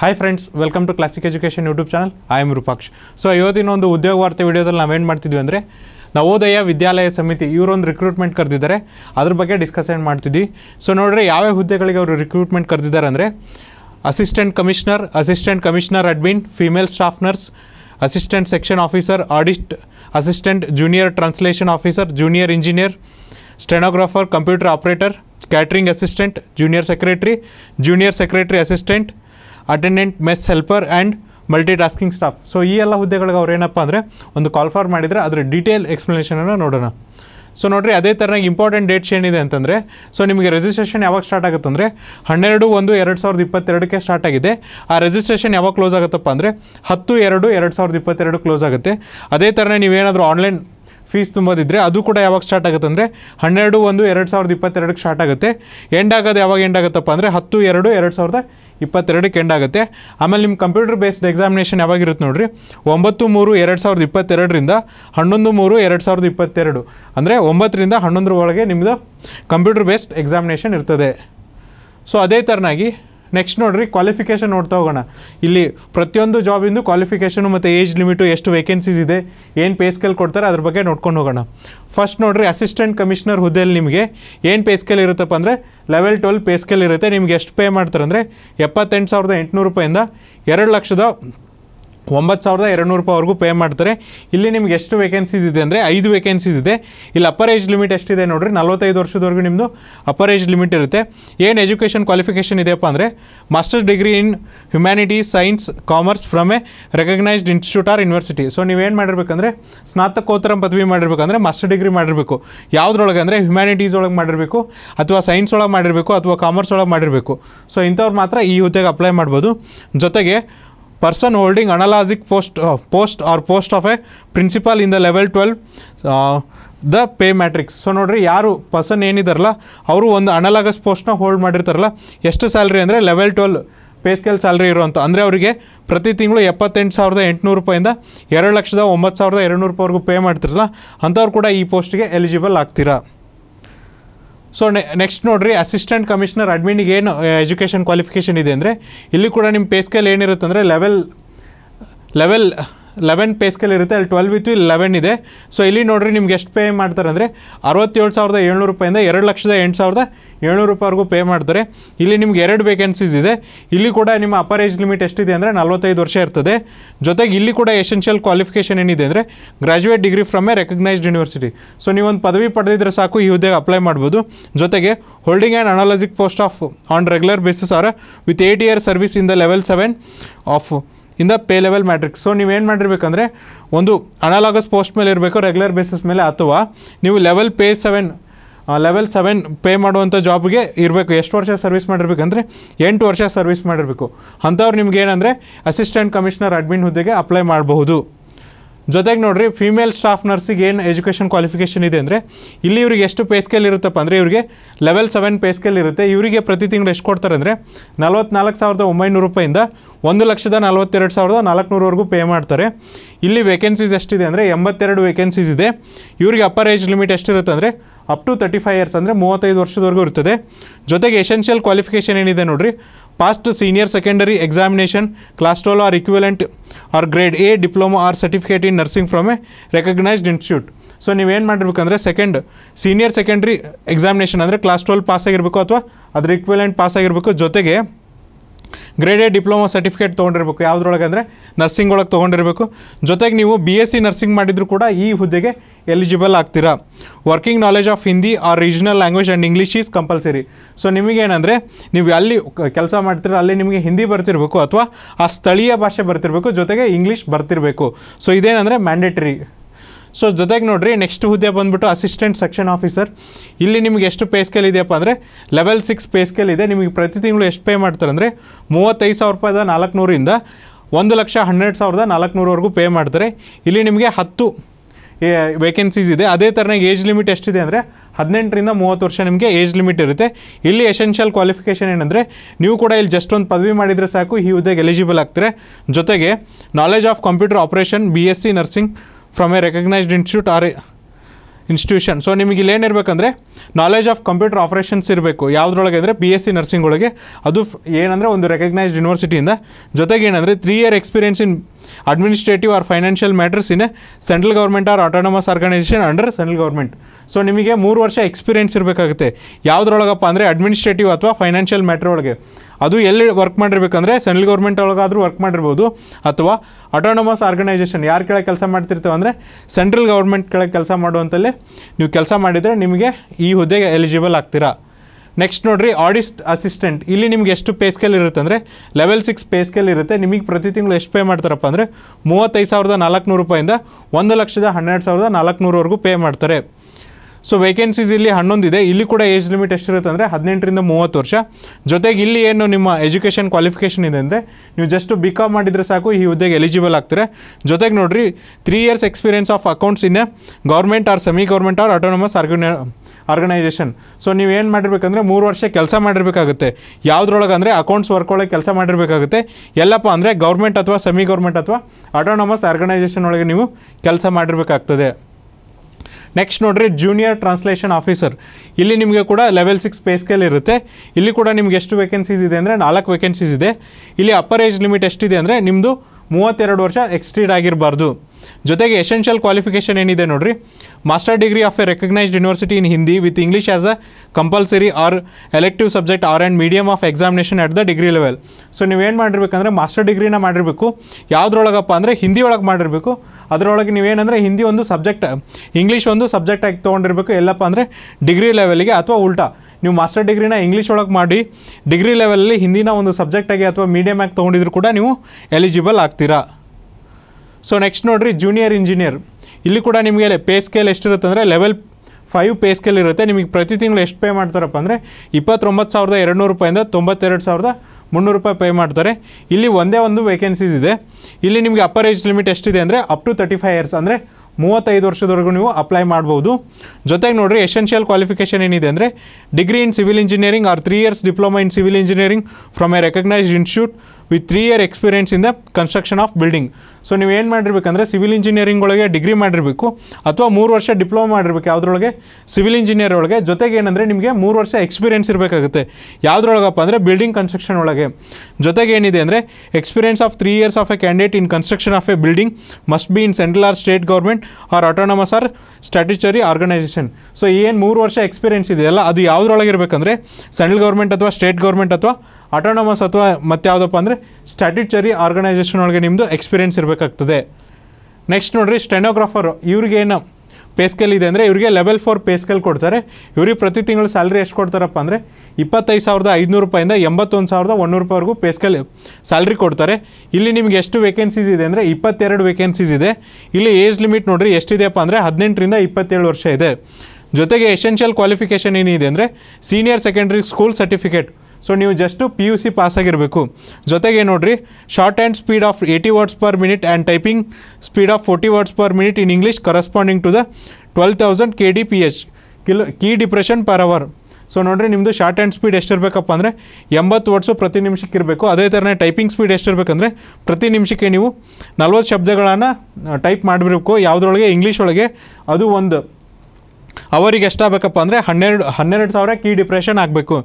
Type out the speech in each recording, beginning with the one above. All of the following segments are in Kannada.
hi friends welcome to Classic Education YouTube channel I am Rupaksh so ಇವತ್ತಿನ ಒಂದು ಉದ್ಯೋಗ ವಾರ್ತೆ ವಿಡಿಯೋದಲ್ಲಿ ನಾವೇನು ಮಾಡ್ತಿದ್ವಿ ಅಂದರೆ ನವೋದಯ ವಿದ್ಯಾಲಯ ಸಮಿತಿ ಇವರೊಂದು ರಿಕ್ರೂಟ್ಮೆಂಟ್ ಕರೆದಿದ್ದಾರೆ ಅದ್ರ ಬಗ್ಗೆ ಡಿಸ್ಕಷನ್ ಮಾಡ್ತಿದ್ವಿ ಸೊ ನೋಡ್ರಿ ಯಾವ್ಯಾವ ಹುದ್ದೆಗಳಿಗೆ ಅವರು ರಿಕ್ರೂಟ್ಮೆಂಟ್ ಕರೆದಿದ್ದಾರೆ ಅಂದರೆ assistant commissioner assistant commissioner admin female staff nurse assistant section officer audit assistant junior translation officer junior engineer stenographer computer operator catering assistant junior secretary junior secretary assistant attendant mess helper and multi tasking staff so ಈ ಎಲ್ಲ ಹುದ್ದೆಗಳಿಗೆ ಅವ್ರು ಏನಪ್ಪ ಅಂದರೆ ಒಂದು ಕಾಲ್ ಫಾರ್ ಮಾಡಿದರೆ ಅದರ ಡೀಟೇಲ್ ಎಕ್ಸ್ಪ್ಲನೇಷನನ್ನು ನೋಡೋಣ ಸೊ ನೋಡಿರಿ ಅದೇ ಥರನಾಗಿ ಇಂಪಾರ್ಟೆಂಟ್ ಡೇಟ್ಸ್ ಏನಿದೆ ಅಂತಂದರೆ ಸೊ ನಿಮಗೆ ರಿಜಿಸ್ಟ್ರೇಷನ್ ಯಾವಾಗ ಸ್ಟಾರ್ಟ್ ಆಗುತ್ತೆ ಅಂದರೆ ಹನ್ನೆರಡು ಒಂದು ಎರಡು ಸಾವಿರದ ಇಪ್ಪತ್ತೆರಡಕ್ಕೆ ಸ್ಟಾರ್ಟ್ ಆಗಿದೆ ಆ ರಿಜಿಸ್ಟ್ರೇಷನ್ ಯಾವಾಗ ಕ್ಲೋಸ್ ಆಗುತ್ತಪ್ಪ ಅಂದರೆ ಹತ್ತು ಎರಡು ಎರಡು ಸಾವಿರದ ಇಪ್ಪತ್ತೆರಡು ಕ್ಲೋಸ್ ಆಗುತ್ತೆ ಅದೇ ಥರ ನೀವೇನಾದರೂ ಆನ್ಲೈನ್ ಫೀಸ್ ತುಂಬೋದಿದ್ದರೆ ಅದು ಕೂಡ ಯಾವಾಗ ಸ್ಟಾರ್ಟ್ ಆಗುತ್ತೆ ಅಂದರೆ ಹನ್ನೆರಡು ಒಂದು ಎರಡು ಸಾವಿರದ ಇಪ್ಪತ್ತೆರಡಕ್ಕೆ ಸ್ಟಾರ್ಟ್ ಆಗುತ್ತೆ ಎಂಡ್ ಆಗೋದು ಯಾವಾಗ ಎಂಡ್ ಆಗುತ್ತಪ್ಪ ಅಂದರೆ ಹತ್ತು ಎರಡು ಎರಡು ಸಾವಿರದ ಇಪ್ಪತ್ತೆರಡಕ್ಕೆ ಎಂಡ್ ಆಗುತ್ತೆ ಆಮೇಲೆ ನಿಮ್ಮ ಕಂಪ್ಯೂಟರ್ ಬೇಸ್ಡ್ ಎಕ್ಸಾಮಿನೇಷನ್ ಯಾವಾಗಿರುತ್ತೆ ನೋಡಿರಿ ಒಂಬತ್ತು ಮೂರು ಎರಡು ಸಾವಿರದ ಇಪ್ಪತ್ತೆರಡರಿಂದ ಹನ್ನೊಂದು ಮೂರು ಎರಡು ಸಾವಿರದ ಇಪ್ಪತ್ತೆರಡು ಅಂದರೆ ಒಂಬತ್ತರಿಂದ ಹನ್ನೊಂದರ ಒಳಗೆ ನಿಮ್ಮದು ಕಂಪ್ಯೂಟರ್ ಬೇಸ್ಡ್ ಎಕ್ಸಾಮಿನೇಷನ್ ಇರ್ತದೆ ಸೊ ಅದೇ ಥರನಾಗಿ ನೆಕ್ಸ್ಟ್ ನೋಡ್ರಿ ಕ್ವಾಲಿಫಿಕೇಷನ್ ನೋಡ್ತಾ ಹೋಗೋಣ ಇಲ್ಲಿ ಪ್ರತಿಯೊಂದು ಜಾಬಿಂದು ಕ್ವಾಲಿಫಿಕೇಷನು ಮತ್ತು ಏಜ್ ಲಿಮಿಟು ಎಷ್ಟು ವೇಕೆನ್ಸೀಸ್ ಇದೆ ಏನು ಪೇ ಸ್ಕೇಲ್ ಕೊಡ್ತಾರೆ ಅದ್ರ ಬಗ್ಗೆ ನೋಡ್ಕೊಂಡು ಹೋಗೋಣ ಫಸ್ಟ್ ನೋಡ್ರಿ ಅಸಿಸ್ಟೆಂಟ್ ಕಮಿಷನರ್ ಹುದ್ದೆಯಲ್ಲಿ ನಿಮಗೆ ಏನು ಪೇ ಸ್ಕೇಲ್ ಇರುತ್ತಪ್ಪ ಅಂದರೆ ಲೆವೆಲ್ ಟ್ವೆಲ್ ಪೇ ಸ್ಕೇಲ್ ಇರುತ್ತೆ ನಿಮ್ಗೆ ಎಷ್ಟು ಪೇ ಮಾಡ್ತಾರೆ ಅಂದರೆ ಎಪ್ಪತ್ತೆಂಟು ಸಾವಿರದ ಎಂಟುನೂರು ರೂಪಾಯಿಂದ ಎರಡು ಲಕ್ಷದ ಒಂಬತ್ತು ಸಾವಿರದ ಎರಡು ನೂರು ರೂಪಾಯಿವರೆಗೂ ಪೇ ಮಾಡ್ತಾರೆ ಇಲ್ಲಿ ನಿಮ್ಗೆ ಎಷ್ಟು ವೇಕೆನ್ಸೀಸ್ ಇದೆ ಅಂದರೆ ಐದು ವೇಕೆನ್ಸೀಸ್ ಇದೆ ಇಲ್ಲಿ ಅಪ್ಪರ್ ಏಜ್ ಲಿಮಿಟ್ ಎಷ್ಟಿದೆ ನೋಡಿರಿ ನಲ್ವತ್ತೈದು ವರ್ಷದವರೆಗೂ ನಿಮ್ಮದು ಅಪ್ಪರ್ ಏಜ್ ಲಿಮಿಟ್ ಇರುತ್ತೆ ಏನು ಎಜುಕೇಷನ್ ಕ್ವಾಲಿಫಿಕೇಷನ್ ಇದೆಯಪ್ಪ ಅಂದರೆ masters degree in humanities science commerce from a recognised institute or university so ನೀವೇನು ಮಾಡಿರ್ಬೇಕಂದ್ರೆ ಸ್ನಾತಕೋತ್ತರ ಪದವಿ ಮಾಡಿರ್ಬೇಕಂದ್ರೆ ಮಾಸ್ಟರ್ ಡಿಗ್ರಿ ಮಾಡಿರಬೇಕು ಯಾವುದ್ರೊಳಗೆ ಅಂದರೆ ಹ್ಯುಮ್ಯಾನಿಟೀಸ್ ಒಳಗೆ ಮಾಡಿರಬೇಕು ಅಥವಾ ಸೈನ್ಸ್ ಒಳಗೆ ಮಾಡಿರಬೇಕು ಅಥವಾ ಕಾಮರ್ಸ್ ಒಳಗೆ ಮಾಡಿರಬೇಕು ಸೊ ಇಂಥವ್ರು ಮಾತ್ರ ಈ ಹುದ್ದೆಗೆ ಅಪ್ಲೈ ಮಾಡ್ಬೋದು ಜೊತೆಗೆ person holding analogic post post or post of a principal in the level twelve the pay matrix so ನೋಡಿರಿ ಯಾರು ಪರ್ಸನ್ ಏನಿದಾರಲ್ಲ ಅವರು ಒಂದು ಅನಲಾಗಸ್ ಪೋಸ್ಟ್ನ ಹೋಲ್ಡ್ ಮಾಡಿರ್ತಾರಲ್ಲ ಎಷ್ಟು ಸ್ಯಾಲ್ರಿ ಅಂದರೆ level twelve pay scale salary ಇರುವಂಥ ಅಂದರೆ ಅವರಿಗೆ ಪ್ರತಿ ತಿಂಗಳು ಎಪ್ಪತ್ತೆಂಟು ಸಾವಿರದ ಎಂಟುನೂರು ರೂಪಾಯಿಂದ ಎರಡು ಲಕ್ಷದ ಒಂಬತ್ತು ಸಾವಿರದ ಎರಡು ರೂಪಾಯಿವರೆಗೂ ಪೇ ಮಾಡ್ತಿರಲ್ಲ ಅಂಥವ್ರು ಕೂಡ ಈ ಪೋಸ್ಟ್ಗೆ ಎಲಿಜಿಬಲ್ ಆಗ್ತೀರಾ ಸೊ ನೆಕ್ಸ್ಟ್ ನೋಡಿರಿ ಅಸಿಸ್ಟೆಂಟ್ ಕಮಿಷನರ್ ಅಡ್ಮಿನಿಗೆ ಏನು ಎಜುಕೇಷನ್ uh, ಕ್ವಾಲಿಫಿಕೇಷನ್ ಇದೆ ಅಂದರೆ ಇಲ್ಲಿ ಕೂಡ ನಿಮ್ಮ ಪೇ ಏನಿರುತ್ತೆ ಅಂದರೆ level level eleven pay scale ಇರುತ್ತೆ ಅಲ್ಲಿ ಟ್ವೆಲ್ವ್ ಇತ್ತು ಇಲ್ಲಿ ಲೆವೆನ್ ಇದೆ ಸೊ ಇಲ್ಲಿ ನೋಡಿರಿ ನಿಮ್ಗೆ ಎಷ್ಟು ಪೇ ಮಾಡ್ತಾರೆ ಅಂದರೆ ಅರವತ್ತೇಳು ಸಾವಿರದ ಏಳ್ನೂರು ರೂಪಾಯಿಂದ ಎರಡು ಲಕ್ಷದ ಎಂಟು ಸಾವಿರದ ಏಳ್ನೂರು ರೂಪಾಯಿವರೆಗೂ ಪೇ ಮಾಡ್ತಾರೆ ಇಲ್ಲಿ ನಿಮ್ಗೆ ಎರಡು ವೇಕೆನ್ಸೀಸ್ ಇದೆ ಇಲ್ಲಿ ಕೂಡ ನಿಮ್ಮ ಅಪರ್ ಏಜ್ ಲಿಮಿಟ್ ಎಷ್ಟಿದೆ ಅಂದರೆ ನಲ್ವತ್ತೈದು ವರ್ಷ ಇರ್ತದೆ ಜೊತೆಗೆ ಇಲ್ಲಿ ಕೂಡ ಎಸೆನ್ಷಿಯಲ್ ಕ್ವಾಲಿಫಿಕೇಷನ್ ಏನಿದೆ ಅಂದರೆ graduate degree from a recognised university so ಒಂದು ಪದವಿ ಪಡೆದಿದ್ರೆ ಸಾಕು ಈ ಹುದ್ದೆಗೆ ಅಪ್ಲೈ ಮಾಡ್ಬೋದು ಜೊತೆಗೆ holding and analogic post of on regular basis or with eight year service in the level seven of ಇಂದ ಪೇ ಲೆವೆಲ್ ಮ್ಯಾಟ್ರಿಕ್ಸ್ ಸೊ ಏನು ಮಾಡಿರ್ಬೇಕಂದ್ರೆ ಒಂದು ಅನಾಲಾಗಸ್ ಪೋಸ್ಟ್ ಮೇಲೆ ಇರಬೇಕು ರೆಗ್ಯುಲರ್ ಬೇಸಿಸ್ ಮೇಲೆ ಅಥವಾ ನೀವು level pay seven level seven pay ಮಾಡುವಂಥ ಜಾಬ್ಗೆ ಇರಬೇಕು ಎಷ್ಟು ವರ್ಷ ಸರ್ವಿಸ್ ಮಾಡಿರ್ಬೇಕಂದ್ರೆ ಎಂಟು ವರ್ಷ ಸರ್ವಿಸ್ ಮಾಡಿರಬೇಕು ಅಂಥವ್ರು ನಿಮ್ಗೆ ಏನಂದರೆ ಅಸಿಸ್ಟೆಂಟ್ ಕಮಿಷನರ್ ಅಡ್ಮಿನ್ ಹುದ್ದೆಗೆ ಅಪ್ಲೈ ಮಾಡಬಹುದು ಜೊತೆಗೆ ನೋಡಿರಿ ಫೀಮೇಲ್ ಸ್ಟಾಫ್ ನರ್ಸಿಗೆ ಏನು ಎಜುಕೇಷನ್ ಕ್ವಾಲಿಫಿಕೇಷನ್ ಇದೆ ಅಂದರೆ ಇಲ್ಲಿ ಇವ್ರಿಗೆ ಎಷ್ಟು ಪೇ ಸ್ಕೇಲ್ ಇರುತ್ತಪ್ಪ ಅಂದರೆ ಇವರಿಗೆ ಲೆವೆಲ್ ಸೆವೆನ್ ಪೇ ಸ್ಕೇಲ್ ಇರುತ್ತೆ ಇವರಿಗೆ ಪ್ರತಿ ತಿಂಗಳು ಎಷ್ಟು ಕೊಡ್ತಾರೆ ಅಂದರೆ ನಲ್ವತ್ನಾಲ್ಕು ಸಾವಿರದ ಒಂಬೈನೂರು ರೂಪಾಯಿಂದ ಒಂದು ಲಕ್ಷದ ನಲವತ್ತೆರಡು ಸಾವಿರದ ನಾಲ್ಕುನೂರವರೆಗೂ ಪೇ ಮಾಡ್ತಾರೆ ಇಲ್ಲಿ ವೇಕೆನ್ಸೀಸ್ ಎಷ್ಟಿದೆ ಅಂದರೆ ಎಂಬತ್ತೆರಡು ವೇಕೆನ್ಸೀಸ್ ಇದೆ ಇವರಿಗೆ ಅಪ್ಪರ್ ಏಜ್ ಲಿಮಿಟ್ ಎಷ್ಟಿರುತ್ತೆ ಅಂದರೆ up to thirty five years ಅಂದರೆ ಮೂವತ್ತೈದು ವರ್ಷದವರೆಗೂ ಇರ್ತದೆ ಜೊತೆಗೆ ಎಸೆನ್ಷಿಯಲ್ ಕ್ವಾಲಿಫಿಕೇಷನ್ ಏನಿದೆ ನೋಡಿರಿ passed senior secondary examination class twelve or equivalent or grade A diploma or certificate in nursing from a recognised institute so ನೀವೇನು ಮಾಡಬೇಕಂದ್ರೆ ಸೆಕೆಂಡ್ ಸೀನಿಯರ್ ಸೆಕೆಂಡರಿ ಎಕ್ಸಾಮಿನೇಷನ್ ಅಂದರೆ ಕ್ಲಾಸ್ ಟ್ವೆಲ್ ಪಾಸ್ ಆಗಿರಬೇಕು ಅಥವಾ ಅದ್ರ ಇಕ್ವೆಲೆಂಟ್ ಪಾಸ್ ಆಗಿರಬೇಕು ಜೊತೆಗೆ ಗ್ರೇಡ್ ಎ ಡಿಪ್ಲೊಮಾ ಸರ್ಟಿಫಿಕೇಟ್ ತೊಗೊಂಡಿರ್ಬೇಕು ಯಾವುದ್ರೊಳಗೆ ಅಂದರೆ ನರ್ಸಿಂಗ್ ಒಳಗೆ ತೊಗೊಂಡಿರಬೇಕು ಜೊತೆಗೆ ನೀವು ಬಿ ಎಸ್ ಸಿ ನರ್ಸಿಂಗ್ ಮಾಡಿದರೂ ಕೂಡ ಈ ಹುದ್ದೆಗೆ ಎಲಿಜಿಬಲ್ ಆಗ್ತೀರಾ working knowledge of Hindi or regional language and English is compulsory so ನಿಮಗೇನಂದರೆ ನೀವು ಅಲ್ಲಿ ಕೆಲಸ ಮಾಡ್ತೀರ ಅಲ್ಲಿ ನಿಮಗೆ ಹಿಂದಿ ಬರ್ತಿರಬೇಕು ಅಥವಾ ಆ ಸ್ಥಳೀಯ ಭಾಷೆ ಬರ್ತಿರಬೇಕು ಜೊತೆಗೆ ಇಂಗ್ಲೀಷ್ ಬರ್ತಿರಬೇಕು ಸೊ ಇದೇನಂದರೆ ಮ್ಯಾಂಡೇಟರಿ ಸೊ ಜೊತೆಗೆ ನೋಡಿರಿ ನೆಕ್ಸ್ಟ್ ಹುದ್ದೆ ಬಂದುಬಿಟ್ಟು ಅಸಿಸ್ಟೆಂಟ್ ಸೆಕ್ಷನ್ ಆಫೀಸರ್ ಇಲ್ಲಿ ನಿಮಗೆ ಎಷ್ಟು ಪೇ ಸ್ಕೇಲ್ ಇದೆಯಪ್ಪ ಅಂದರೆ ಲೆವೆಲ್ ಸಿಕ್ಸ್ ಪೇ ಸ್ಕೇಲ್ ಇದೆ ನಿಮಗೆ ಪ್ರತಿ ತಿಂಗಳು ಎಷ್ಟು ಪೇ ಮಾಡ್ತಾರೆ ಅಂದರೆ ಮೂವತ್ತೈದು ಸಾವಿರ ರೂಪಾಯಿದ ನಾಲ್ಕುನೂರಿಂದ ಒಂದು ಲಕ್ಷ ಹನ್ನೆರಡು ಸಾವಿರದ ನಾಲ್ಕುನೂರವರೆಗೂ ಪೇ ಮಾಡ್ತಾರೆ ಇಲ್ಲಿ ನಿಮಗೆ ಹತ್ತು ವೇಕೆನ್ಸೀಸ್ ಇದೆ ಅದೇ ಥರನಾಗಿ ಏಜ್ ಲಿಮಿಟ್ ಎಷ್ಟಿದೆ ಅಂದರೆ ಹದಿನೆಂಟರಿಂದ ಮೂವತ್ತು ವರ್ಷ ನಿಮಗೆ ಏಜ್ ಲಿಮಿಟ್ ಇರುತ್ತೆ ಇಲ್ಲಿ ಎಸೆನ್ಷಿಯಲ್ ಕ್ವಾಲಿಫಿಕೇಷನ್ ಏನಂದರೆ ನೀವು ಕೂಡ ಇಲ್ಲಿ ಜಸ್ಟ್ ಒಂದು ಪದವಿ ಮಾಡಿದರೆ ಸಾಕು ಈ ಹುದ್ದೆಗೆ ಎಲಿಜಿಬಲ್ ಆಗ್ತಾರೆ ಜೊತೆಗೆ knowledge of computer operation B S C nursing from a recognised institute or institution so ನಿಮಗೆ ಇಲ್ಲಿ ಏನಿರಬೇಕಂದ್ರೆ ನಾಲೆಜ್ ಆಫ್ ಕಂಪ್ಯೂಟರ್ ಆಪ್ರೇಷನ್ಸ್ ಇರಬೇಕು ಯಾವುದ್ರೊಳಗೆ ಅಂದರೆ ಬಿ ಎಸ್ ಸಿ ನರ್ಸಿಂಗ್ ಒಳಗೆ ಅದು ಏನಂದರೆ ಒಂದು ರೆಕಗ್ನೈಸ್ಡ್ ಯೂನಿವರ್ಸಿಟಿಯಿಂದ ಜೊತೆಗೆ ಏನಂದರೆ three year experience in administrative or financial matters in central government or autonomous organisation under central government so ನಿಮಗೆ ಮೂರು ವರ್ಷ ಎಕ್ಸ್ಪೀರಿಯನ್ಸ್ ಇರಬೇಕಾಗುತ್ತೆ ಯಾವುದ್ರೊಳಗಪ್ಪ ಅಂದರೆ ಅಡ್ಮಿನಿಸ್ಟ್ರೇಟಿವ್ ಅಥವಾ ಫೈನಾನ್ಷಿಯಲ್ ಮ್ಯಾಟ್ರ್ ಒಳಗೆ ಅದು ಎಲ್ಲಿ ವರ್ಕ್ ಮಾಡಿರ್ಬೇಕಂದ್ರೆ ಸೆಂಟ್ರಲ್ ಗೌರ್ಮೆಂಟ್ ಒಳಗಾದರೂ ವರ್ಕ್ ಮಾಡಿರ್ಬೋದು ಅಥವಾ ಅಟೋನಮಸ್ ಆರ್ಗನೈಸೇಷನ್ ಯಾರ ಕೆಳಗೆ ಕೆಲಸ ಮಾಡ್ತಿರ್ತೇವೆ ಅಂದರೆ ಸೆಂಟ್ರಲ್ ಗೌರ್ಮೆಂಟ್ ಕೆಳಗೆ ಕೆಲಸ ಮಾಡುವಂಥಲ್ಲಿ ನೀವು ಕೆಲಸ ಮಾಡಿದರೆ ನಿಮಗೆ ಈ ಹುದ್ದೆಗೆ ಎಲಿಜಿಬಲ್ ಆಗ್ತೀರಾ ನೆಕ್ಸ್ಟ್ ನೋಡಿರಿ ಆಡಿಸ್ಟ್ ಅಸಿಸ್ಟೆಂಟ್ ಇಲ್ಲಿ ನಿಮ್ಗೆ ಎಷ್ಟು ಪೇ ಸ್ಕೇಲ್ ಇರುತ್ತೆ ಅಂದರೆ ಲೆವೆಲ್ ಸಿಕ್ಸ್ ಪೇ ಸ್ಕೇಲ್ ಇರುತ್ತೆ ನಿಮಗೆ ಪ್ರತಿ ತಿಂಗಳು ಎಷ್ಟು ಪೇ ಮಾಡ್ತಾರಪ್ಪ ಅಂದರೆ ಮೂವತ್ತೈದು ಸಾವಿರದ ನಾಲ್ಕುನೂರು ರೂಪಾಯಿಂದ ಒಂದು ಲಕ್ಷದ ಹನ್ನೆರಡು ಸಾವಿರದ ನಾಲ್ಕುನೂರವರೆಗೂ ಪೇ ಮಾಡ್ತಾರೆ ಸೊ ವೇಕೆನ್ಸೀಸ್ ಇಲ್ಲಿ ಇದೆ ಇಲ್ಲಿ ಕೂಡ ಏಜ್ ಲಿಮಿಟ್ ಎಷ್ಟಿರುತ್ತೆ ಅಂದರೆ ಹದಿನೆಂಟರಿಂದ ಮೂವತ್ತು ವರ್ಷ ಜೊತೆಗೆ ಇಲ್ಲಿ ಏನು ನಿಮ್ಮ ಎಜುಕೇಷನ್ ಕ್ವಾಲಿಫಿಕೇಷನ್ ಇದೆ ಅಂದರೆ ನೀವು ಜಸ್ಟ್ ಬಿ ಕಾಮ್ ಮಾಡಿದರೆ ಸಾಕು ಈ ಹುದ್ದೆಗೆ ಎಲಿಜಿಬಲ್ ಆಗ್ತಾರೆ ಜೊತೆಗೆ ನೋಡಿರಿ three years experience of accounts ಇನ್ನೇ government or semi government or autonomous organ organisation so ನೀವು ಏನು ಮಾಡಿರ್ಬೇಕಂದ್ರೆ ಮೂರು ವರ್ಷ ಕೆಲಸ ಮಾಡಿರಬೇಕಾಗುತ್ತೆ ಯಾವುದ್ರೊಳಗೆ ಅಂದರೆ ಅಕೌಂಟ್ಸ್ ವರ್ಕ್ ಒಳಗೆ ಕೆಲಸ ಮಾಡಿರಬೇಕಾಗುತ್ತೆ ಎಲ್ಲಪ್ಪ ಅಂದರೆ ಗೌರ್ಮೆಂಟ್ ಅಥವಾ ಸೆಮಿ ಗೌರ್ಮೆಂಟ್ ಅಥವಾ ಆಟೋನಮಸ್ ಆರ್ಗನೈಸೇಷನ್ ಒಳಗೆ ನೀವು ಕೆಲಸ ಮಾಡಿರಬೇಕಾಗ್ತದೆ ನೆಕ್ಸ್ಟ್ ನೋಡಿರಿ ಜೂನಿಯರ್ ಟ್ರಾನ್ಸ್ಲೇಷನ್ ಆಫೀಸರ್ ಇಲ್ಲಿ ನಿಮಗೆ ಕೂಡ ಲೆವೆಲ್ ಸಿಕ್ಸ್ ಪೇ ಸ್ಕೇಲ್ ಇರುತ್ತೆ ಇಲ್ಲಿ ಕೂಡ ನಿಮ್ಗೆ ಎಷ್ಟು ವೇಕೆನ್ಸೀಸ್ ಇದೆ ಅಂದರೆ ನಾಲ್ಕು ವೇಕೆನ್ಸೀಸ್ ಇದೆ ಇಲ್ಲಿ ಅಪ್ಪರ್ ಏಜ್ ಲಿಮಿಟ್ ಎಷ್ಟಿದೆ ಅಂದರೆ ನಿಮ್ಮದು ಮೂವತ್ತೆರಡು ವರ್ಷ ಎಕ್ಸ್ಟ್ರೀಡ್ ಆಗಿರಬಾರ್ದು ಜೊತೆಗೆ ಎಸೆನ್ಷಿಯಲ್ ಕ್ವಾಲಿಫಿಕೇಷನ್ ಏನಿದೆ ನೋಡಿರಿ master degree of a recognised university in Hindi with English as a compulsory or elective subject or and medium of examination at the degree level so ನೀವೇನು ಮಾಡಿರ್ಬೇಕಂದ್ರೆ ಮಾಸ್ಟರ್ ಡಿಗ್ರಿನ ಮಾಡಿರಬೇಕು ಯಾವುದ್ರೊಳಗಪ್ಪ ಅಂದರೆ ಹಿಂದಿ ಒಳಗೆ ಮಾಡಿರಬೇಕು ಅದರೊಳಗೆ ನೀವೇನಂದರೆ ಹಿಂದಿ ಒಂದು ಸಬ್ಜೆಕ್ಟ್ ಇಂಗ್ಲೀಷ್ ಒಂದು ಸಬ್ಜೆಕ್ಟ್ ಆಗಿ ತೊಗೊಂಡಿರ್ಬೇಕು ಎಲ್ಲಪ್ಪ ಅಂದರೆ ಡಿಗ್ರಿ ಲೆವೆಲ್ಗೆ ಅಥವಾ ಉಲ್ಟಾ ನೀವು ಮಾಸ್ಟರ್ ಡಿಗ್ರಿನ ಇಂಗ್ಲೀಷ್ ಒಳಗೆ ಮಾಡಿ ಡಿಗ್ರಿ ಲೆವೆಲಲ್ಲಿ ಹಿಂದಿನ ಒಂದು ಸಬ್ಜೆಕ್ಟಾಗಿ ಅಥವಾ ಮೀಡಿಯಮ್ ಆಗಿ ತೊಗೊಂಡಿದ್ರು ಕೂಡ ನೀವು ಎಲಿಜಿಬಲ್ ಆಗ್ತೀರಾ ಸೊ ನೆಕ್ಸ್ಟ್ ನೋಡಿರಿ ಜೂನಿಯರ್ ಇಂಜಿನಿಯರ್ ಇಲ್ಲಿ ಕೂಡ ನಿಮಗೆ ಪೇ ಸ್ಕೇಲ್ ಎಷ್ಟಿರುತ್ತೆ ಅಂದರೆ ಲೆವೆಲ್ ಫೈವ್ ಪೇ ಸ್ಕೇಲ್ ಇರುತ್ತೆ ನಿಮಗೆ ಪ್ರತಿ ತಿಂಗಳು ಎಷ್ಟು ಪೇ ಮಾಡ್ತಾರಪ್ಪ ಅಂದರೆ ಇಪ್ಪತ್ತೊಂಬತ್ತು ಸಾವಿರದ ಎರಡು ನೂರು ರೂಪಾಯಿಂದ ತೊಂಬತ್ತೆರಡು ಸಾವಿರದ ಮುನ್ನೂರು ರೂಪಾಯಿ ಪೇ ಮಾಡ್ತಾರೆ ಇಲ್ಲಿ ಒಂದೇ ಒಂದು ವೇಕೆನ್ಸೀಸ್ ಇದೆ ಇಲ್ಲಿ ನಿಮಗೆ ಅಪ್ಪರ್ ಏಜ್ ಲಿಮಿಟ್ ಎಷ್ಟಿದೆ ಅಂದರೆ up to thirty five years ಅಂದರೆ ಮೂವತ್ತೈದು ವರ್ಷದವರೆಗೂ ನೀವು ಅಪ್ಲೈ ಮಾಡ್ಬೋದು ಜೊತೆಗೆ ನೋಡಿರಿ ಎಸೆನ್ಷಿಯಲ್ ಕ್ವಾಲಿಫಿಕೇಷನ್ ಏನಿದೆ ಅಂದರೆ degree in civil engineering or three years diploma in civil engineering from a recognised institute with three year experience in the construction of building so ನೀವು ಏನು ಮಾಡಿರ್ಬೇಕಂದ್ರೆ ಸಿವಿಲ್ ಇಂಜಿನಿಯರಿಂಗ್ ಒಳಗೆ ಡಿಗ್ರಿ ಮಾಡಿರಬೇಕು ಅಥವಾ ಮೂರು ವರ್ಷ ಡಿಪ್ಲೊಮಾ ಮಾಡಿರಬೇಕು ಯಾವುದ್ರೊಳಗೆ ಸಿವಿಲ್ ಇಂಜಿನಿಯರ್ ಒಳಗೆ ಜೊತೆಗೆ ಏನಂದರೆ ನಿಮಗೆ ಮೂರು ವರ್ಷ ಎಕ್ಸ್ಪೀರಿಯನ್ಸ್ ಇರಬೇಕಾಗುತ್ತೆ ಯಾವುದ್ರೊಳಗಪ್ಪ ಅಂದರೆ ಬಿಲ್ಡಿಂಗ್ ಕನ್ಸ್ಟ್ರಕ್ಷನ್ ಒಳಗೆ ಜೊತೆಗೆ ಏನಿದೆ ಅಂದರೆ experience of three years of a candidate in construction of a building must be in central or state government or autonomous or statutory organisation so ಏನು ಮೂರು ವರ್ಷ ಎಕ್ಸ್ಪೀರಿಯನ್ಸ್ ಇದೆಯಲ್ಲ ಅದು ಯಾವುದ್ರೊಳಗೆ ಇರಬೇಕಂದ್ರೆ ಸೆಂಟ್ರಲ್ ಗೌರ್ಮೆಂಟ್ ಅಥವಾ ಸ್ಟೇಟ್ ಗೌರ್ಮೆಂಟ್ ಅಥವಾ ಅಟೋನಮಸ್ ಅಥವಾ ಮತ್ತೆ ಯಾವುದಪ್ಪ ಅಂದರೆ ಸ್ಟ್ಯಾಟ್ಯೂಚರಿ ಆರ್ಗನೈಸೇಷನ್ ಒಳಗೆ ನಿಮ್ಮದು ಎಕ್ಸ್ಪೀರಿಯೆನ್ಸ್ ಇರಬೇಕಾಗ್ತದೆ ನೆಕ್ಸ್ಟ್ ನೋಡಿರಿ ಸ್ಟೆನೋಗ್ರಾಫರ್ ಏನು ಪೇಸ್ಕೇಲ್ ಇದೆ ಅಂದರೆ ಇವರಿಗೆ ಲೆವೆಲ್ ಫೋರ್ ಪೇಸ್ಕೇಲ್ ಕೊಡ್ತಾರೆ ಇವ್ರಿಗೆ ಪ್ರತಿ ತಿಂಗಳು ಸ್ಯಾಲ್ರಿ ಎಷ್ಟು ಕೊಡ್ತಾರಪ್ಪ ಅಂದರೆ ಇಪ್ಪತ್ತೈದು ಸಾವಿರದ ಐದುನೂರು ರೂಪಾಯಿಂದ ಎಂಬತ್ತೊಂದು ಸಾವಿರದ ಒನ್ನೂರು ರೂಪಾಯಿವರೆಗೂ ಪೇಸ್ಕೇಲ್ ಸ್ಯಾಲ್ರಿ ಕೊಡ್ತಾರೆ ಇಲ್ಲಿ ನಿಮ್ಗೆ ಎಷ್ಟು ವೇಕೆನ್ಸೀಸ್ ಇದೆ ಅಂದರೆ ಇಪ್ಪತ್ತೆರಡು ವೇಕೆನ್ಸೀಸ್ ಇದೆ ಇಲ್ಲಿ ಏಜ್ ಲಿಮಿಟ್ ನೋಡಿರಿ ಎಷ್ಟಿದೆಯಪ್ಪ ಅಂದರೆ ಹದಿನೆಂಟರಿಂದ ಇಪ್ಪತ್ತೇಳು ವರ್ಷ ಇದೆ ಜೊತೆಗೆ ಎಸೆನ್ಷಿಯಲ್ ಕ್ವಾಲಿಫಿಕೇಷನ್ ಏನಿದೆ ಅಂದರೆ senior secondary school certificate so ನೀವು ಜಸ್ಟು ಪಿ ಯು ಸಿ ಪಾಸಾಗಿರಬೇಕು ಜೊತೆಗೆ ನೋಡಿರಿ short and speed of eighty words per minute and typing speed of forty words per minute in English corresponding to the twelve thousand K D P H kilo key depression per hour so ನೋಡಿರಿ ನಿಮ್ಮದು ಶಾರ್ಟ್ ಆ್ಯಂಡ್ ಸ್ಪೀಡ್ ಎಷ್ಟಿರಬೇಕಪ್ಪ ಅಂದರೆ ಎಂಬತ್ತು ವರ್ಡ್ಸು ಪ್ರತಿ ನಿಮಿಷಕ್ಕೆ ಇರಬೇಕು ಅದೇ ಥರನೇ ಟೈಪಿಂಗ್ ಸ್ಪೀಡ್ ಎಷ್ಟಿರಬೇಕಂದ್ರೆ ಪ್ರತಿ ನಿಮಿಷಕ್ಕೆ ನೀವು ನಲ್ವತ್ತು ಶಬ್ದಗಳನ್ನು ಟೈಪ್ ಮಾಡಬೇಕು ಯಾವುದ್ರೊಳಗೆ ಇಂಗ್ಲೀಷ್ ಒಳಗೆ ಅದು ಒಂದು ಅವರಿಗೆ ಎಷ್ಟಾಗಬೇಕಪ್ಪ ಅಂದರೆ ಹನ್ನೆರಡು ಹನ್ನೆರಡು ಸಾವಿರ ಕೀ ಡಿಪ್ರೆಷನ್ ಆಗಬೇಕು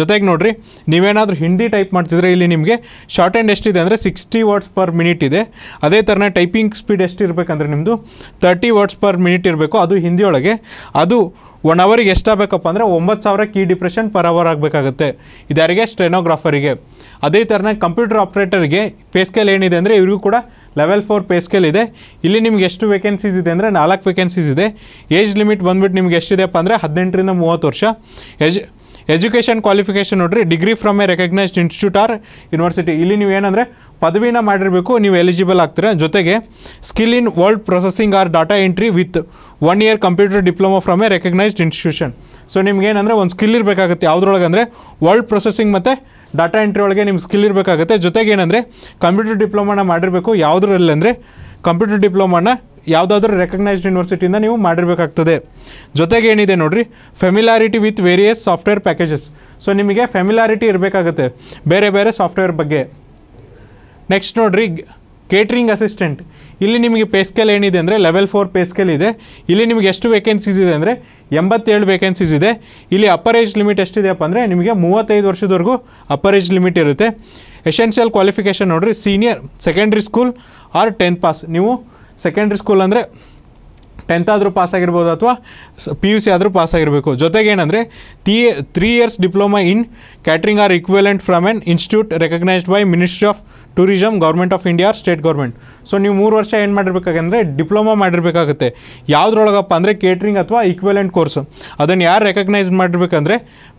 ಜೊತೆಗೆ ನೋಡಿರಿ ನೀವೇನಾದರೂ ಹಿಂದಿ ಟೈಪ್ ಮಾಡ್ತಿದ್ರೆ ಇಲ್ಲಿ ನಿಮಗೆ ಶಾರ್ಟ್ ಆ್ಯಂಡ್ ಎಷ್ಟಿದೆ ಅಂದರೆ ಸಿಕ್ಸ್ಟಿ ವರ್ಡ್ಸ್ ಪರ್ ಮಿನಿಟ್ ಇದೆ ಅದೇ ಥರನೇ ಟೈಪಿಂಗ್ ಸ್ಪೀಡ್ ಎಷ್ಟು ಇರಬೇಕಂದ್ರೆ ನಿಮ್ಮದು ತರ್ಟಿ ವರ್ಡ್ಸ್ ಪರ್ ಮಿನಿಟ್ ಇರಬೇಕು ಅದು ಹಿಂದಿಯೊಳಗೆ ಅದು ಒನ್ ಅವರಿಗೆ ಎಷ್ಟಾಗಬೇಕಪ್ಪ ಅಂದರೆ ಒಂಬತ್ತು ಸಾವಿರ ಕೀ ಡಿಪ್ರೆಷನ್ ಪರ್ ಅವರ್ ಆಗಬೇಕಾಗುತ್ತೆ ಇದ್ಯಾರಿಗೆ ಸ್ಟೆನೋಗ್ರಾಫರಿಗೆ ಅದೇ ಥರನೇ ಕಂಪ್ಯೂಟರ್ ಆಪ್ರೇಟರ್ಗೆ ಪೇ ಏನಿದೆ ಅಂದರೆ ಇವ್ರಿಗೂ ಕೂಡ ಲೆವೆಲ್ ಫೋರ್ ಪೇ ಇದೆ ಇಲ್ಲಿ ನಿಮ್ಗೆ ಎಷ್ಟು ವೇಕೆನ್ಸೀಸ್ ಇದೆ ಅಂದರೆ ನಾಲ್ಕು ವೇಕೆನ್ಸೀಸ್ ಇದೆ ಏಜ್ ಲಿಮಿಟ್ ಬಂದ್ಬಿಟ್ಟು ನಿಮ್ಗೆ ಎಷ್ಟಿದೆಪ್ಪ ಅಂದರೆ ಹದಿನೆಂಟರಿಂದ ಮೂವತ್ತು ವರ್ಷ ಎಜ್ ಎಜುಕೇಷನ್ ಕ್ವಾಲಿಫಿಕೇಷನ್ ನೋಡ್ರಿ degree from a recognised institute or university ಇಲ್ಲಿ ನೀವು ಏನಂದರೆ ಪದವಿನ ಮಾಡಿರಬೇಕು ನೀವು ಎಲಿಜಿಬಲ್ ಆಗ್ತೀರ ಜೊತೆಗೆ skill in word processing or data entry with one year computer diploma from a recognised institution so ನಿಮ್ಗೆ ಏನಂದರೆ ಒಂದು ಸ್ಕಿಲ್ ಇರಬೇಕಾಗುತ್ತೆ ಯಾವುದ್ರೊಳಗೆ ಅಂದರೆ ವರ್ಲ್ಡ್ ಪ್ರೊಸೆಸಿಂಗ್ ಮತ್ತು ಡಾಟಾ ಎಂಟ್ರಿ ಒಳಗೆ ನಿಮ್ಮ ಸ್ಕಿಲ್ ಇರಬೇಕಾಗುತ್ತೆ ಜೊತೆಗೆ ಏನಂದರೆ ಕಂಪ್ಯೂಟರ್ ಡಿಪ್ಲೊಮಾನ ಮಾಡಿರಬೇಕು ಯಾವುದರಲ್ಲಿ ಅಂದರೆ ಕಂಪ್ಯೂಟರ್ ಡಿಪ್ಲೊಮಾನ ಯಾವುದಾದ್ರೂ ರೆಕಗ್ನೈಸ್ಡ್ ಯೂನಿವರ್ಸಿಟಿಯಿಂದ ನೀವು ಮಾಡಿರಬೇಕಾಗ್ತದೆ ಜೊತೆಗೆ ಏನಿದೆ ನೋಡಿರಿ familiarity with various software packages so ನಿಮಗೆ ಫೆಮಿಲಾರಿಟಿ ಇರಬೇಕಾಗುತ್ತೆ ಬೇರೆ ಬೇರೆ ಸಾಫ್ಟ್ವೇರ್ ಬಗ್ಗೆ ನೆಕ್ಸ್ಟ್ ನೋಡಿರಿ ಕೇಟ್ರಿಂಗ್ ಅಸಿಸ್ಟೆಂಟ್ ಇಲ್ಲಿ ನಿಮಗೆ ಪೇ ಸ್ಕೇಲ್ ಏನಿದೆ ಅಂದರೆ ಲೆವೆಲ್ ಫೋರ್ ಪೇ ಸ್ಕೇಲ್ ಇದೆ ಇಲ್ಲಿ ನಿಮಗೆ ಎಷ್ಟು ವೇಕೆನ್ಸೀಸ್ ಇದೆ ಅಂದರೆ ಎಂಬತ್ತೇಳು ವೇಕೆನ್ಸೀಸ್ ಇದೆ ಇಲ್ಲಿ ಅಪ್ಪರ್ ಏಜ್ ಲಿಮಿಟ್ ಅಪ್ಪ ಅಂದರೆ ನಿಮಗೆ ಮೂವತ್ತೈದು ವರ್ಷದವರೆಗೂ ಅಪ್ಪರ್ ಏಜ್ ಲಿಮಿಟ್ ಇರುತ್ತೆ ಎಸೆನ್ಷಿಯಲ್ ಕ್ವಾಲಿಫಿಕೇಷನ್ ನೋಡಿರಿ senior secondary school or tenth pass ನೀವು ಸೆಕೆಂಡ್ರಿ ಸ್ಕೂಲ್ ಅಂದರೆ ಟೆಂತ್ ಆದರೂ ಪಾಸ್ ಆಗಿರ್ಬೋದು ಅಥವಾ ಪಿ ಯು ಸಿ ಆದರೂ ಪಾಸ್ ಆಗಿರಬೇಕು ಏನಂದರೆ ತೀ three years diploma in catering or equivalent from an institute recognised by ministry of tourism government of India or state government so ನೀವು ಮೂರು ವರ್ಷ ಏನು ಮಾಡಿರ್ಬೇಕಾಗಂದರೆ ಡಿಪ್ಲೊಮಾ ಮಾಡಿರಬೇಕಾಗುತ್ತೆ ಯಾವುದ್ರೊಳಗಪ್ಪ ಅಂದರೆ ಕೇಟ್ರಿಂಗ್ ಅಥವಾ ಇಕ್ವಲೆಂಟ್ ಕೋರ್ಸ್ ಅದನ್ನು ಯಾರು ರೆಕಗ್ನೈಸ್ ಮಾಡಿರ್ಬೇಕಂದ್ರೆ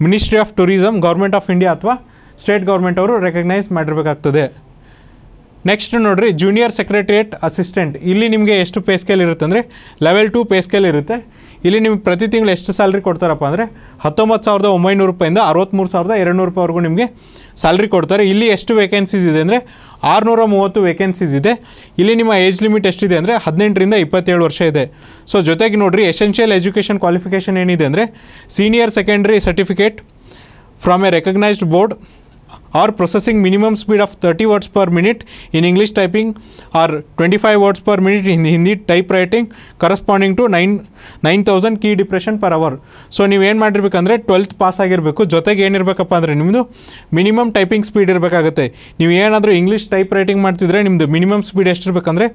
ministry of tourism government of India ಅಥವಾ ಸ್ಟೇಟ್ ಗೌರ್ಮೆಂಟ್ ಅವರು ರೆಕಗ್ನೈಸ್ ಮಾಡಿರಬೇಕಾಗ್ತದೆ ನೆಕ್ಸ್ಟ್ ನೋಡಿರಿ ಜೂನಿಯರ್ ಸೆಕ್ರೆಟರಿಯೇಟ್ ಅಸಿಸ್ಟೆಂಟ್ ಇಲ್ಲಿ ನಿಮಗೆ ಎಷ್ಟು ಪೇ ಸ್ಕೇಲ್ ಇರುತ್ತೆ ಅಂದರೆ ಲೆವೆಲ್ ಟು ಪೇ ಸ್ಕೇಲ್ ಇರುತ್ತೆ ಇಲ್ಲಿ ನಿಮ್ಗೆ ಪ್ರತಿ ತಿಂಗಳು ಎಷ್ಟು ಸ್ಯಾಲ್ರಿ ಕೊಡ್ತಾರಪ್ಪ ಅಂದರೆ ಹತ್ತೊಂಬತ್ತು ಸಾವಿರದ ಒಂಬೈನೂರು ರೂಪಾಯಿಂದ ಅರವತ್ತ್ಮೂರು ಸಾವಿರದ ಎರಡುನೂರು ರೂಪಾಯಿವರೆಗೂ ನಿಮಗೆ ಸ್ಯಾಲ್ರಿ ಕೊಡ್ತಾರೆ ಇಲ್ಲಿ ಎಷ್ಟು ವೇಕೆನ್ಸೀಸ್ ಇದೆ ಅಂದರೆ ಆರುನೂರ ಮೂವತ್ತು ವೇಕೆನ್ಸೀಸ್ ಇದೆ ಇಲ್ಲಿ ನಿಮ್ಮ ಏಜ್ ಲಿಮಿಟ್ ಎಷ್ಟಿದೆ ಅಂದರೆ ಹದಿನೆಂಟರಿಂದ ಇಪ್ಪತ್ತೇಳು ವರ್ಷ ಇದೆ ಸೊ ಜೊತೆಗೆ ನೋಡಿರಿ ಎಸೆನ್ಷಿಯಲ್ ಎಜುಕೇಷನ್ ಕ್ವಾಲಿಫಿಕೇಷನ್ ಏನಿದೆ ಅಂದರೆ senior secondary certificate from a recognised board speed of thirty speed per 30 in English typing or twenty five or 25 minute in Hindi type writing typewriting to nine 9 9000 key depression per hour so ನೀವು ಏನು ಮಾಡಿರ್ಬೇಕಂದ್ರೆ ಟ್ವೆಲ್ತ್ ಪಾಸ್ ಆಗಿರಬೇಕು ಜೊತೆಗೆ ಏನಿರಬೇಕಪ್ಪ ಅಂದರೆ ನಿಮ್ಮದು ಮಿನಿಮಮ್ ಟೈಪಿಂಗ್ ಸ್ಪೀಡ್ ಇರಬೇಕಾಗುತ್ತೆ ನೀವು ಏನಾದರೂ ಇಂಗ್ಲೀಷ್ ಟೈಪ್ ರೈಟಿಂಗ್ ಮಾಡ್ತಿದ್ರೆ ನಿಮ್ಮದು ಮಿನಿಮಮ್ ಸ್ಪೀಡ್ ಎಷ್ಟಿರಬೇಕಂದ್ರೆ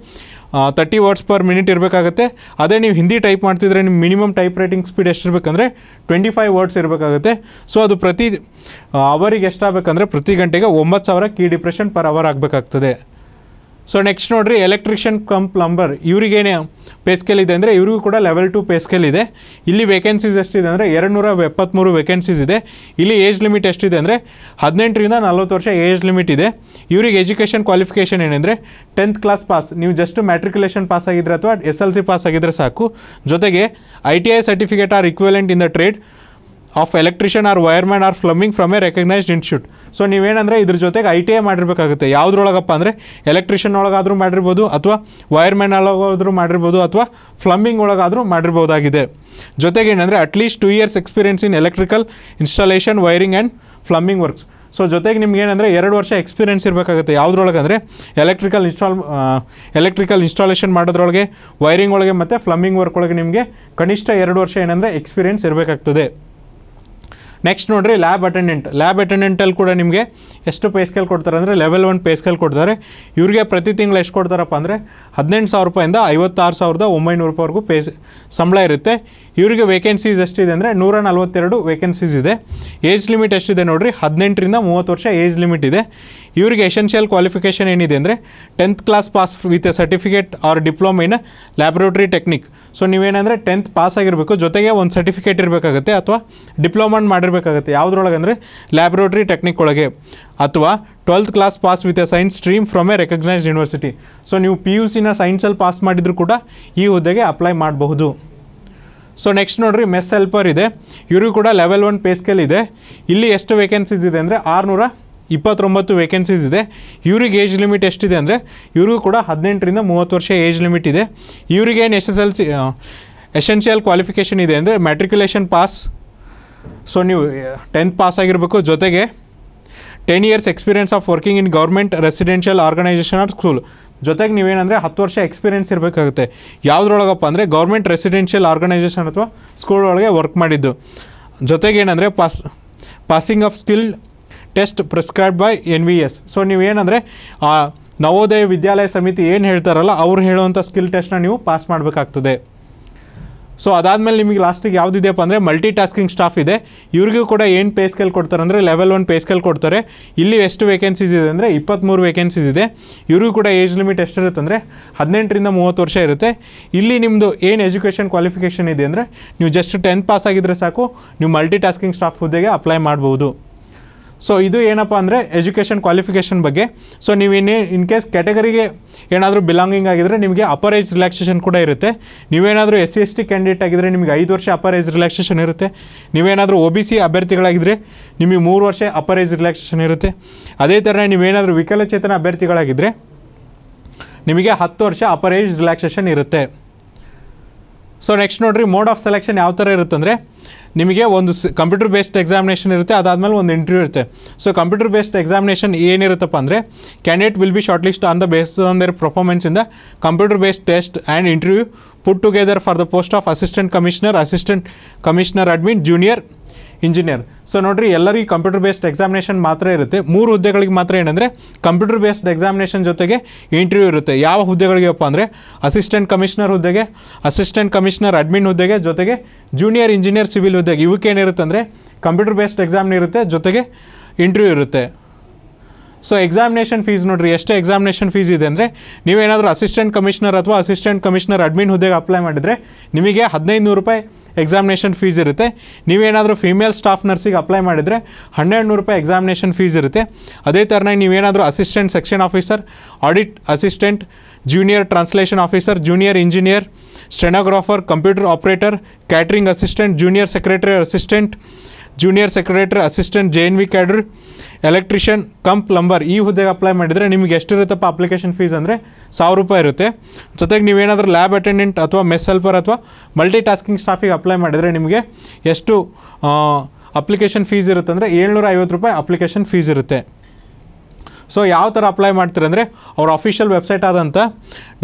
ತರ್ಟಿ ವರ್ಡ್ಸ್ ಪರ್ ಮಿನಿಟ್ ಇರಬೇಕಾಗುತ್ತೆ ಅದೇ ನೀವು ಹಿಂದಿ ಟೈಪ್ ಮಾಡ್ತಿದ್ರೆ ನಿಮ್ಮ ಮಿನಿಮಮ್ ಟೈಪ್ ರೈಟಿಂಗ್ ಸ್ಪೀಡ್ ಎಷ್ಟಿರಬೇಕಂದ್ರೆ ಟ್ವೆಂಟಿ ಫೈವ್ ವರ್ಡ್ಸ್ ಇರಬೇಕಾಗುತ್ತೆ ಸೊ ಅದು ಪ್ರತಿ ಅವರಿಗೆ ಎಷ್ಟಾಗಬೇಕಂದ್ರೆ ಪ್ರತಿ ಗಂಟೆಗೆ ಒಂಬತ್ತು ಸಾವಿರ ಕೀ ಡಿಪ್ರೆಷನ್ ಪರ್ ಅವರ್ ಆಗಬೇಕಾಗ್ತದೆ ಸೊ ನೆಕ್ಸ್ಟ್ ನೋಡಿರಿ ಎಲೆಕ್ಟ್ರಿಷಿಯನ್ ಕಮ್ ಪ್ಲಂಬರ್ ಇವರಿಗೇನೆ ಪೇ ಇದೆ ಅಂದರೆ ಇವರಿಗೂ ಕೂಡ ಲೆವೆಲ್ ಟು ಪೇ ಇದೆ ಇಲ್ಲಿ ವೇಕೆನ್ಸೀಸ್ ಎಷ್ಟಿದೆ ಅಂದರೆ ಎರಡು ನೂರ ಎಪ್ಪತ್ತ್ಮೂರು ವೇಕೆನ್ಸೀಸ್ ಇದೆ ಇಲ್ಲಿ ಏಜ್ ಲಿಮಿಟ್ ಎಷ್ಟಿದೆ ಅಂದರೆ ಹದಿನೆಂಟರಿಂದ ನಲ್ವತ್ತು ವರ್ಷ ಏಜ್ ಲಿಮಿಟ್ ಇದೆ ಇವರಿಗೆ ಎಜುಕೇಷನ್ ಕ್ವಾಲಿಫಿಕೇಷನ್ ಏನಂದರೆ ಟೆಂತ್ ಕ್ಲಾಸ್ ಪಾಸ್ ನೀವು ಜಸ್ಟ್ ಮ್ಯಾಟ್ರಿಕ್ಯುಲೇಷನ್ ಪಾಸ್ ಆಗಿದ್ರೆ ಅಥವಾ ಎಸ್ ಎಲ್ ಸಿ ಪಾಸ್ ಆಗಿದ್ರೆ ಸಾಕು ಜೊತೆಗೆ I T I certificate or equivalent in the trade of electrician or wireman or plumbing from a recognised institute so ನೀವೇನಂದರೆ ಇದ್ರ ಜೊತೆಗೆ ಐ ಟಿ ಐ ಮಾಡಿರಬೇಕಾಗುತ್ತೆ ಯಾವುದ್ರೊಳಗಪ್ಪ ಅಂದರೆ ಎಲೆಕ್ಟ್ರಿಷಿಯನ್ ಒಳಗಾದರೂ ಮಾಡಿರ್ಬೋದು ಅಥವಾ ವೈರ್ಮ್ಯಾನ್ ಒಳಗಾದರೂ ಮಾಡಿರ್ಬೋದು ಅಥವಾ ಫ್ಲಮ್ಮಿಂಗ್ ಒಳಗಾದರೂ ಮಾಡಿರ್ಬೋದಾಗಿದೆ ಜೊತೆಗೆ ಏನಂದರೆ at least two years experience in electrical installation wiring and plumbing works so ಜೊತೆಗೆ ನಿಮ್ಗೆ ಏನಂದರೆ ಎರಡು ವರ್ಷ ಎಕ್ಸ್ಪೀರಿಯನ್ಸ್ ಇರಬೇಕಾಗುತ್ತೆ ಯಾವುದ್ರೊಳಗಂದರೆ ಎಲೆಕ್ಟ್ರಿಕಲ್ ಇನ್ಸ್ಟಾಲ್ ಎಲೆಕ್ಟ್ರಿಕಲ್ ಇನ್ಸ್ಟಾಲೇಷನ್ ಮಾಡೋದ್ರೊಳಗೆ ವೈರಿಂಗ್ ಒಳಗೆ ಮತ್ತು ಫ್ಲಮ್ಮಿಂಗ್ ವರ್ಕ್ ಒಳಗೆ ನಿಮಗೆ ಕನಿಷ್ಠ ಎರಡು ವರ್ಷ ಏನಂದರೆ ಎಕ್ಸ್ಪೀರಿಯನ್ಸ್ ಇರಬೇಕಾಗ್ತದೆ ನೆಕ್ಸ್ಟ್ ನೋಡಿರಿ ಲ್ಯಾಬ್ ಅಟೆಂಡೆಂಟ್ ಲ್ಯಾಬ್ ಅಟೆಂಡೆಂಟಲ್ಲಿ ಕೂಡ ನಿಮಗೆ ಎಷ್ಟು ಪೇ ಸ್ಕೇಲ್ ಕೊಡ್ತಾರೆ ಅಂದರೆ ಲೆವೆಲ್ ಒನ್ ಪೇ ಸ್ಕೇಲ್ ಕೊಡ್ತಾರೆ ಇವರಿಗೆ ಪ್ರತಿ ತಿಂಗಳು ಎಷ್ಟು ಕೊಡ್ತಾರಪ್ಪ ಅಂದರೆ ಹದಿನೆಂಟು ಸಾವಿರ ರೂಪಾಯಿಂದ ಐವತ್ತಾರು ಸಾವಿರದ ಒಂಬೈನೂರು ರೂಪಾಯಿವರೆಗೂ ಪೇ ಸಂಬಳ ಇರುತ್ತೆ ಇವರಿಗೆ ವೇಕೆನ್ಸೀಸ್ ಎಷ್ಟಿದೆ ಅಂದರೆ ನೂರ ನಲ್ವತ್ತೆರಡು ವೇಕೆನ್ಸೀಸ್ ಇದೆ ಏಜ್ ಲಿಮಿಟ್ ಎಷ್ಟಿದೆ ನೋಡಿರಿ ಹದಿನೆಂಟರಿಂದ ಮೂವತ್ತು ವರ್ಷ ಏಜ್ ಲಿಮಿಟ್ ಇದೆ ಇವರಿಗೆ ಎಸೆನ್ಷಿಯಲ್ ಕ್ವಾಲಿಫಿಕೇಷನ್ ಏನಿದೆ ಅಂದರೆ tenth class pass with a certificate or diploma in laboratory technique so ನೀವೇನಂದರೆ ಟೆಂತ್ ಪಾಸ್ ಆಗಿರಬೇಕು ಜೊತೆಗೆ ಒಂದು ಸರ್ಟಿಫಿಕೇಟ್ ಇರಬೇಕಾಗುತ್ತೆ ಅಥವಾ ಡಿಪ್ಲೊಮಾನ್ ಮಾಡಿರಬೇಕಾಗುತ್ತೆ ಯಾವುದ್ರೊಳಗೆ ಅಂದರೆ ಲ್ಯಾಬ್ರೋಟ್ರಿ ಟೆಕ್ನಿಕ್ ಒಳಗೆ ಅಥವಾ twelfth class pass with a science stream from a recognised university so ನೀವು ಪಿ ಯು ಸಿನ ಸೈನ್ಸಲ್ಲಿ ಪಾಸ್ ಮಾಡಿದರೂ ಕೂಡ ಈ ಹುದ್ದೆಗೆ ಅಪ್ಲೈ ಮಾಡಬಹುದು ಸೊ ನೆಕ್ಸ್ಟ್ ನೋಡಿರಿ ಮೆಸ್ ಹೆಲ್ಪರ್ ಇದೆ ಇವರು ಕೂಡ ಲೆವೆಲ್ ಒನ್ ಪೇ ಸ್ಕೇಲ್ ಇದೆ ಇಲ್ಲಿ ಎಷ್ಟು ವೇಕೆನ್ಸೀಸ್ ಇದೆ ಅಂದರೆ ಆರುನೂರ ಇಪ್ಪತ್ತೊಂಬತ್ತು ವೇಕೆನ್ಸೀಸ್ ಇದೆ ಇವ್ರಿಗೆ ಏಜ್ ಲಿಮಿಟ್ ಎಷ್ಟಿದೆ ಅಂದರೆ ಇವ್ರಿಗೂ ಕೂಡ ಹದಿನೆಂಟರಿಂದ ಮೂವತ್ತು ವರ್ಷ ಏಜ್ ಲಿಮಿಟ್ ಇದೆ ಇವ್ರಿಗೇನು S S L C essential qualification ಇದೆ ಅಂದರೆ ಮ್ಯಾಟ್ರಿಕ್ಯುಲೇಷನ್ ಪಾಸ್ ಸೊ ನೀವು ಟೆಂತ್ ಪಾಸ್ ಆಗಿರಬೇಕು ಜೊತೆಗೆ ten years experience of working in government residential organisation or school ಜೊತೆಗೆ ನೀವೇನಂದರೆ ಹತ್ತು ವರ್ಷ ಎಕ್ಸ್ಪೀರಿಯೆನ್ಸ್ ಇರಬೇಕಾಗುತ್ತೆ ಯಾವುದ್ರೊಳಗಪ್ಪ ಅಂದರೆ ಗೌರ್ಮೆಂಟ್ ರೆಸಿಡೆನ್ಷಿಯಲ್ ಆರ್ಗನೈಸೇಷನ್ ಅಥವಾ ಸ್ಕೂಲ್ ಒಳಗೆ ವರ್ಕ್ ಮಾಡಿದ್ದು ಜೊತೆಗೇನೆಂದರೆ pass passing of skilled test prescribe by N V S so ನೀವು ಏನಂದರೆ ನವೋದಯ ವಿದ್ಯಾಲಯ ಸಮಿತಿ ಏನು ಹೇಳ್ತಾರಲ್ಲ ಅವ್ರು ಹೇಳುವಂಥ ಸ್ಕಿಲ್ ಟೆಸ್ಟ್ನ ನೀವು ಪಾಸ್ ಮಾಡಬೇಕಾಗ್ತದೆ ಸೊ ಅದಾದಮೇಲೆ ನಿಮಗೆ ಲಾಸ್ಟಿಗೆ ಯಾವುದಿದೆಯಪ್ಪ ಅಂದರೆ ಮಲ್ಟಿ ಟಾಸ್ಕಿಂಗ್ ಸ್ಟಾಫ್ ಇದೆ ಇವ್ರಿಗೂ ಕೂಡ ಏನು ಪೇ ಸ್ಕೇಲ್ ಕೊಡ್ತಾರೆ ಅಂದರೆ ಲೆವೆಲ್ ಒನ್ ಪೇ ಸ್ಕೇಲ್ ಕೊಡ್ತಾರೆ ಇಲ್ಲಿ ಎಷ್ಟು ವೇಕೆನ್ಸೀಸ್ ಇದೆ ಅಂದರೆ ಇಪ್ಪತ್ತ್ಮೂರು ವೇಕೆನ್ಸೀಸ್ ಇದೆ ಇವ್ರಿಗೂ ಕೂಡ ಏಜ್ ಲಿಮಿಟ್ ಎಷ್ಟಿರುತ್ತೆ ಅಂದರೆ ಹದಿನೆಂಟರಿಂದ ಮೂವತ್ತು ವರ್ಷ ಇರುತ್ತೆ ಇಲ್ಲಿ ನಿಮ್ಮದು ಏನು ಎಜುಕೇಷನ್ ಕ್ವಾಲಿಫಿಕೇಷನ್ ಇದೆ ಅಂದರೆ ನೀವು ಜಸ್ಟ್ ಟೆಂತ್ ಪಾಸ್ ಆಗಿದ್ರೆ ಸಾಕು ನೀವು ಮಲ್ಟಿ ಟಾಸ್ಕಿಂಗ್ ಸ್ಟಾಫ್ ಹುದ್ದೆಗೆ ಅಪ್ಲೈ ಮಾಡ್ಬೋದು ಸೊ ಇದು ಏನಪ್ಪ ಅಂದರೆ ಎಜುಕೇಷನ್ ಕ್ವಾಲಿಫಿಕೇಷನ್ ಬಗ್ಗೆ ಸೊ ನೀವು ಇನ್ನೇ ಇನ್ ಕೇಸ್ ಕ್ಯಾಟಗರಿಗೆ ಏನಾದರೂ ಬಿಲಾಂಗಿಂಗ್ ಆಗಿದ್ದರೆ ನಿಮಗೆ ಅಪರ್ ಏಜ್ ರಿಲ್ಯಾಕ್ಸೇಷನ್ ಕೂಡ ಇರುತ್ತೆ ನೀವೇನಾದರೂ S C S T candidate ಆಗಿದ್ದರೆ ನಿಮಗೆ ಐದು ವರ್ಷ ಅಪರ್ ಏಜ್ ರಿಲ್ಯಾಕ್ಸೇಷನ್ ಇರುತ್ತೆ ನೀವೇನಾದರೂ ಒ ಬಿ ಸಿ ಅಭ್ಯರ್ಥಿಗಳಾಗಿದ್ದರೆ ನಿಮಗೆ ಮೂರು ವರ್ಷ ಅಪರ್ ಏಜ್ ರಿಲ್ಯಾಕ್ಸೇಷನ್ ಇರುತ್ತೆ ಅದೇ ಥರ ನೀವೇನಾದರೂ ವಿಕಲಚೇತನ ಅಭ್ಯರ್ಥಿಗಳಾಗಿದ್ದರೆ ನಿಮಗೆ ಹತ್ತು ವರ್ಷ ಅಪರ್ ಏಜ್ ರಿಲ್ಯಾಕ್ಸೇಷನ್ ಇರುತ್ತೆ ಸೊ ನೆಕ್ಸ್ಟ್ ನೋಡಿರಿ ಮೋಡ್ ಆಫ್ ಸೆಲೆಕ್ಷನ್ ಯಾವ ಥರ ಇರುತ್ತೆ ಅಂದರೆ ನಿಮಗೆ ಒಂದು ಕಂಪ್ಯೂಟರ್ ಬೇಸ್ಡ್ ಎಕ್ಸಾಮಿನೇಷನ್ ಇರುತ್ತೆ ಅದಾದಮೇಲೆ ಒಂದು ಇಂಟರ್ವ್ಯೂ ಇರುತ್ತೆ ಸೊ ಕಂಪ್ಯೂಟರ್ ಬೇಸ್ಡ್ ಎಕ್ಸಾಮಿನೇಷನ್ ಏನಿರುತ್ತಪ್ಪ ಅಂದರೆ candidate will be short list on the base on performance ಪರ್ಫಾಮೆನ್ಸಿಂದ computer based test and interview put together for the post of assistant commissioner assistant commissioner admin junior engineer so ನೋಡ್ರಿ ಎಲ್ಲರಿಗೂ ಕಂಪ್ಯೂಟರ್ ಬೇಸ್ಡ್ ಎಕ್ಸಾಮಿನೇಷನ್ ಮಾತ್ರ ಇರುತ್ತೆ ಮೂರು ಹುದ್ದೆಗಳಿಗೆ ಮಾತ್ರ ಏನಂದರೆ ಕಂಪ್ಯೂಟರ್ ಬೇಸ್ಡ್ ಎಕ್ಸಾಮಿನೇಷನ್ ಜೊತೆಗೆ ಇಂಟರ್ವ್ಯೂ ಇರುತ್ತೆ ಯಾವ ಹುದ್ದೆಗಳಿಗೆಪ್ಪ ಅಂದರೆ ಅಸಿಸ್ಟೆಂಟ್ ಕಮಿಷನರ್ ಹುದ್ದೆಗೆ ಅಸಿಸ್ಟೆಂಟ್ ಕಮಿಷನರ್ ಅಡ್ಮಿನ್ ಹುದ್ದೆಗೆ ಜೊತೆಗೆ ಜೂನಿಯರ್ ಇಂಜಿನಿಯರ್ ಸಿವಿಲ್ ಹುದ್ದೆಗೆ ಇವಕ್ಕೇನಿರುತ್ತೆ ಅಂದರೆ ಕಂಪ್ಯೂಟರ್ ಬೇಸ್ಡ್ ಎಕ್ಸಾಮ್ ಇರುತ್ತೆ ಜೊತೆಗೆ ಇಂಟರ್ವ್ಯೂ ಇರುತ್ತೆ ಸೊ ಎಕ್ಸಾಮಿನೇಷನ್ ಫೀಸ್ ನೋಡಿರಿ ಎಷ್ಟೇ ಎಕ್ಸಾಮಿನೇಷನ್ ಫೀಸ್ ಇದೆ ಅಂದರೆ ನೀವೇನಾದರೂ ಅಸಿಸ್ಟೆಂಟ್ ಕಮಿಷನರ್ ಅಥವಾ ಅಸಿಸ್ಟೆಂಟ್ ಕಮಿಷನರ್ ಅಡ್ಮಿನ್ ಹುದ್ದೆಗೆ ಅಪ್ಲೈ ಮಾಡಿದರೆ ನಿಮಗೆ ಹದಿನೈದು ರೂಪಾಯಿ ಎಕ್ಸಾಮಿನೇಷನ್ ಫೀಸ್ ಇರುತ್ತೆ ನೀವೇನಾದರೂ ಫಿಮೇಲ್ ಸ್ಟಾಫ್ ನರ್ಸಿಗೆ ಅಪ್ಲೈ ಮಾಡಿದರೆ ಹನ್ನೆರಡು ನೂರು ರೂಪಾಯಿ ಎಕ್ಸಾಮಿನೇಷನ್ ಫೀಸ್ ಇರುತ್ತೆ ಅದೇ ಥರನಾಗಿ ನೀವೇನಾದರೂ assistant section officer audit assistant junior translation officer junior engineer stenographer computer operator catering assistant junior secretary assistant junior secretary assistant J N V cadre electrician cum plumber ಈ ಹುದ್ದೆಗೆ ಅಪ್ಲೈ ಮಾಡಿದರೆ ನಿಮಗೆ ಎಷ್ಟಿರುತ್ತಪ್ಪ ಅಪ್ಲಿಕೇಶನ್ ಫೀಸ್ ಅಂದರೆ ಸಾವಿರ ರೂಪಾಯಿ ಇರುತ್ತೆ ಜೊತೆಗೆ ನೀವೇನಾದರೂ ಲ್ಯಾಬ್ ಅಟೆಂಡೆಂಟ್ ಅಥವಾ ಮೆಸ್ ಹೆಲ್ಪರ್ ಅಥವಾ ಮಲ್ಟಿ ಟಾಸ್ಕಿಂಗ್ ಸ್ಟಾಫಿಗೆ ಅಪ್ಲೈ ಮಾಡಿದರೆ ನಿಮಗೆ ಎಷ್ಟು ಅಪ್ಲಿಕೇಶನ್ ಫೀಸ್ ಇರುತ್ತೆ ಅಂದರೆ ಏಳ್ನೂರ ಐವತ್ತು ರೂಪಾಯಿ ಅಪ್ಲಿಕೇಶನ್ ಫೀಸ್ ಇರುತ್ತೆ ಸೊ ಯಾವ ಥರ ಅಪ್ಲೈ ಮಾಡ್ತೀರಂದರೆ ಅವ್ರ ಅಫಿಷಿಯಲ್ ವೆಬ್ಸೈಟ್ ಆದಂಥ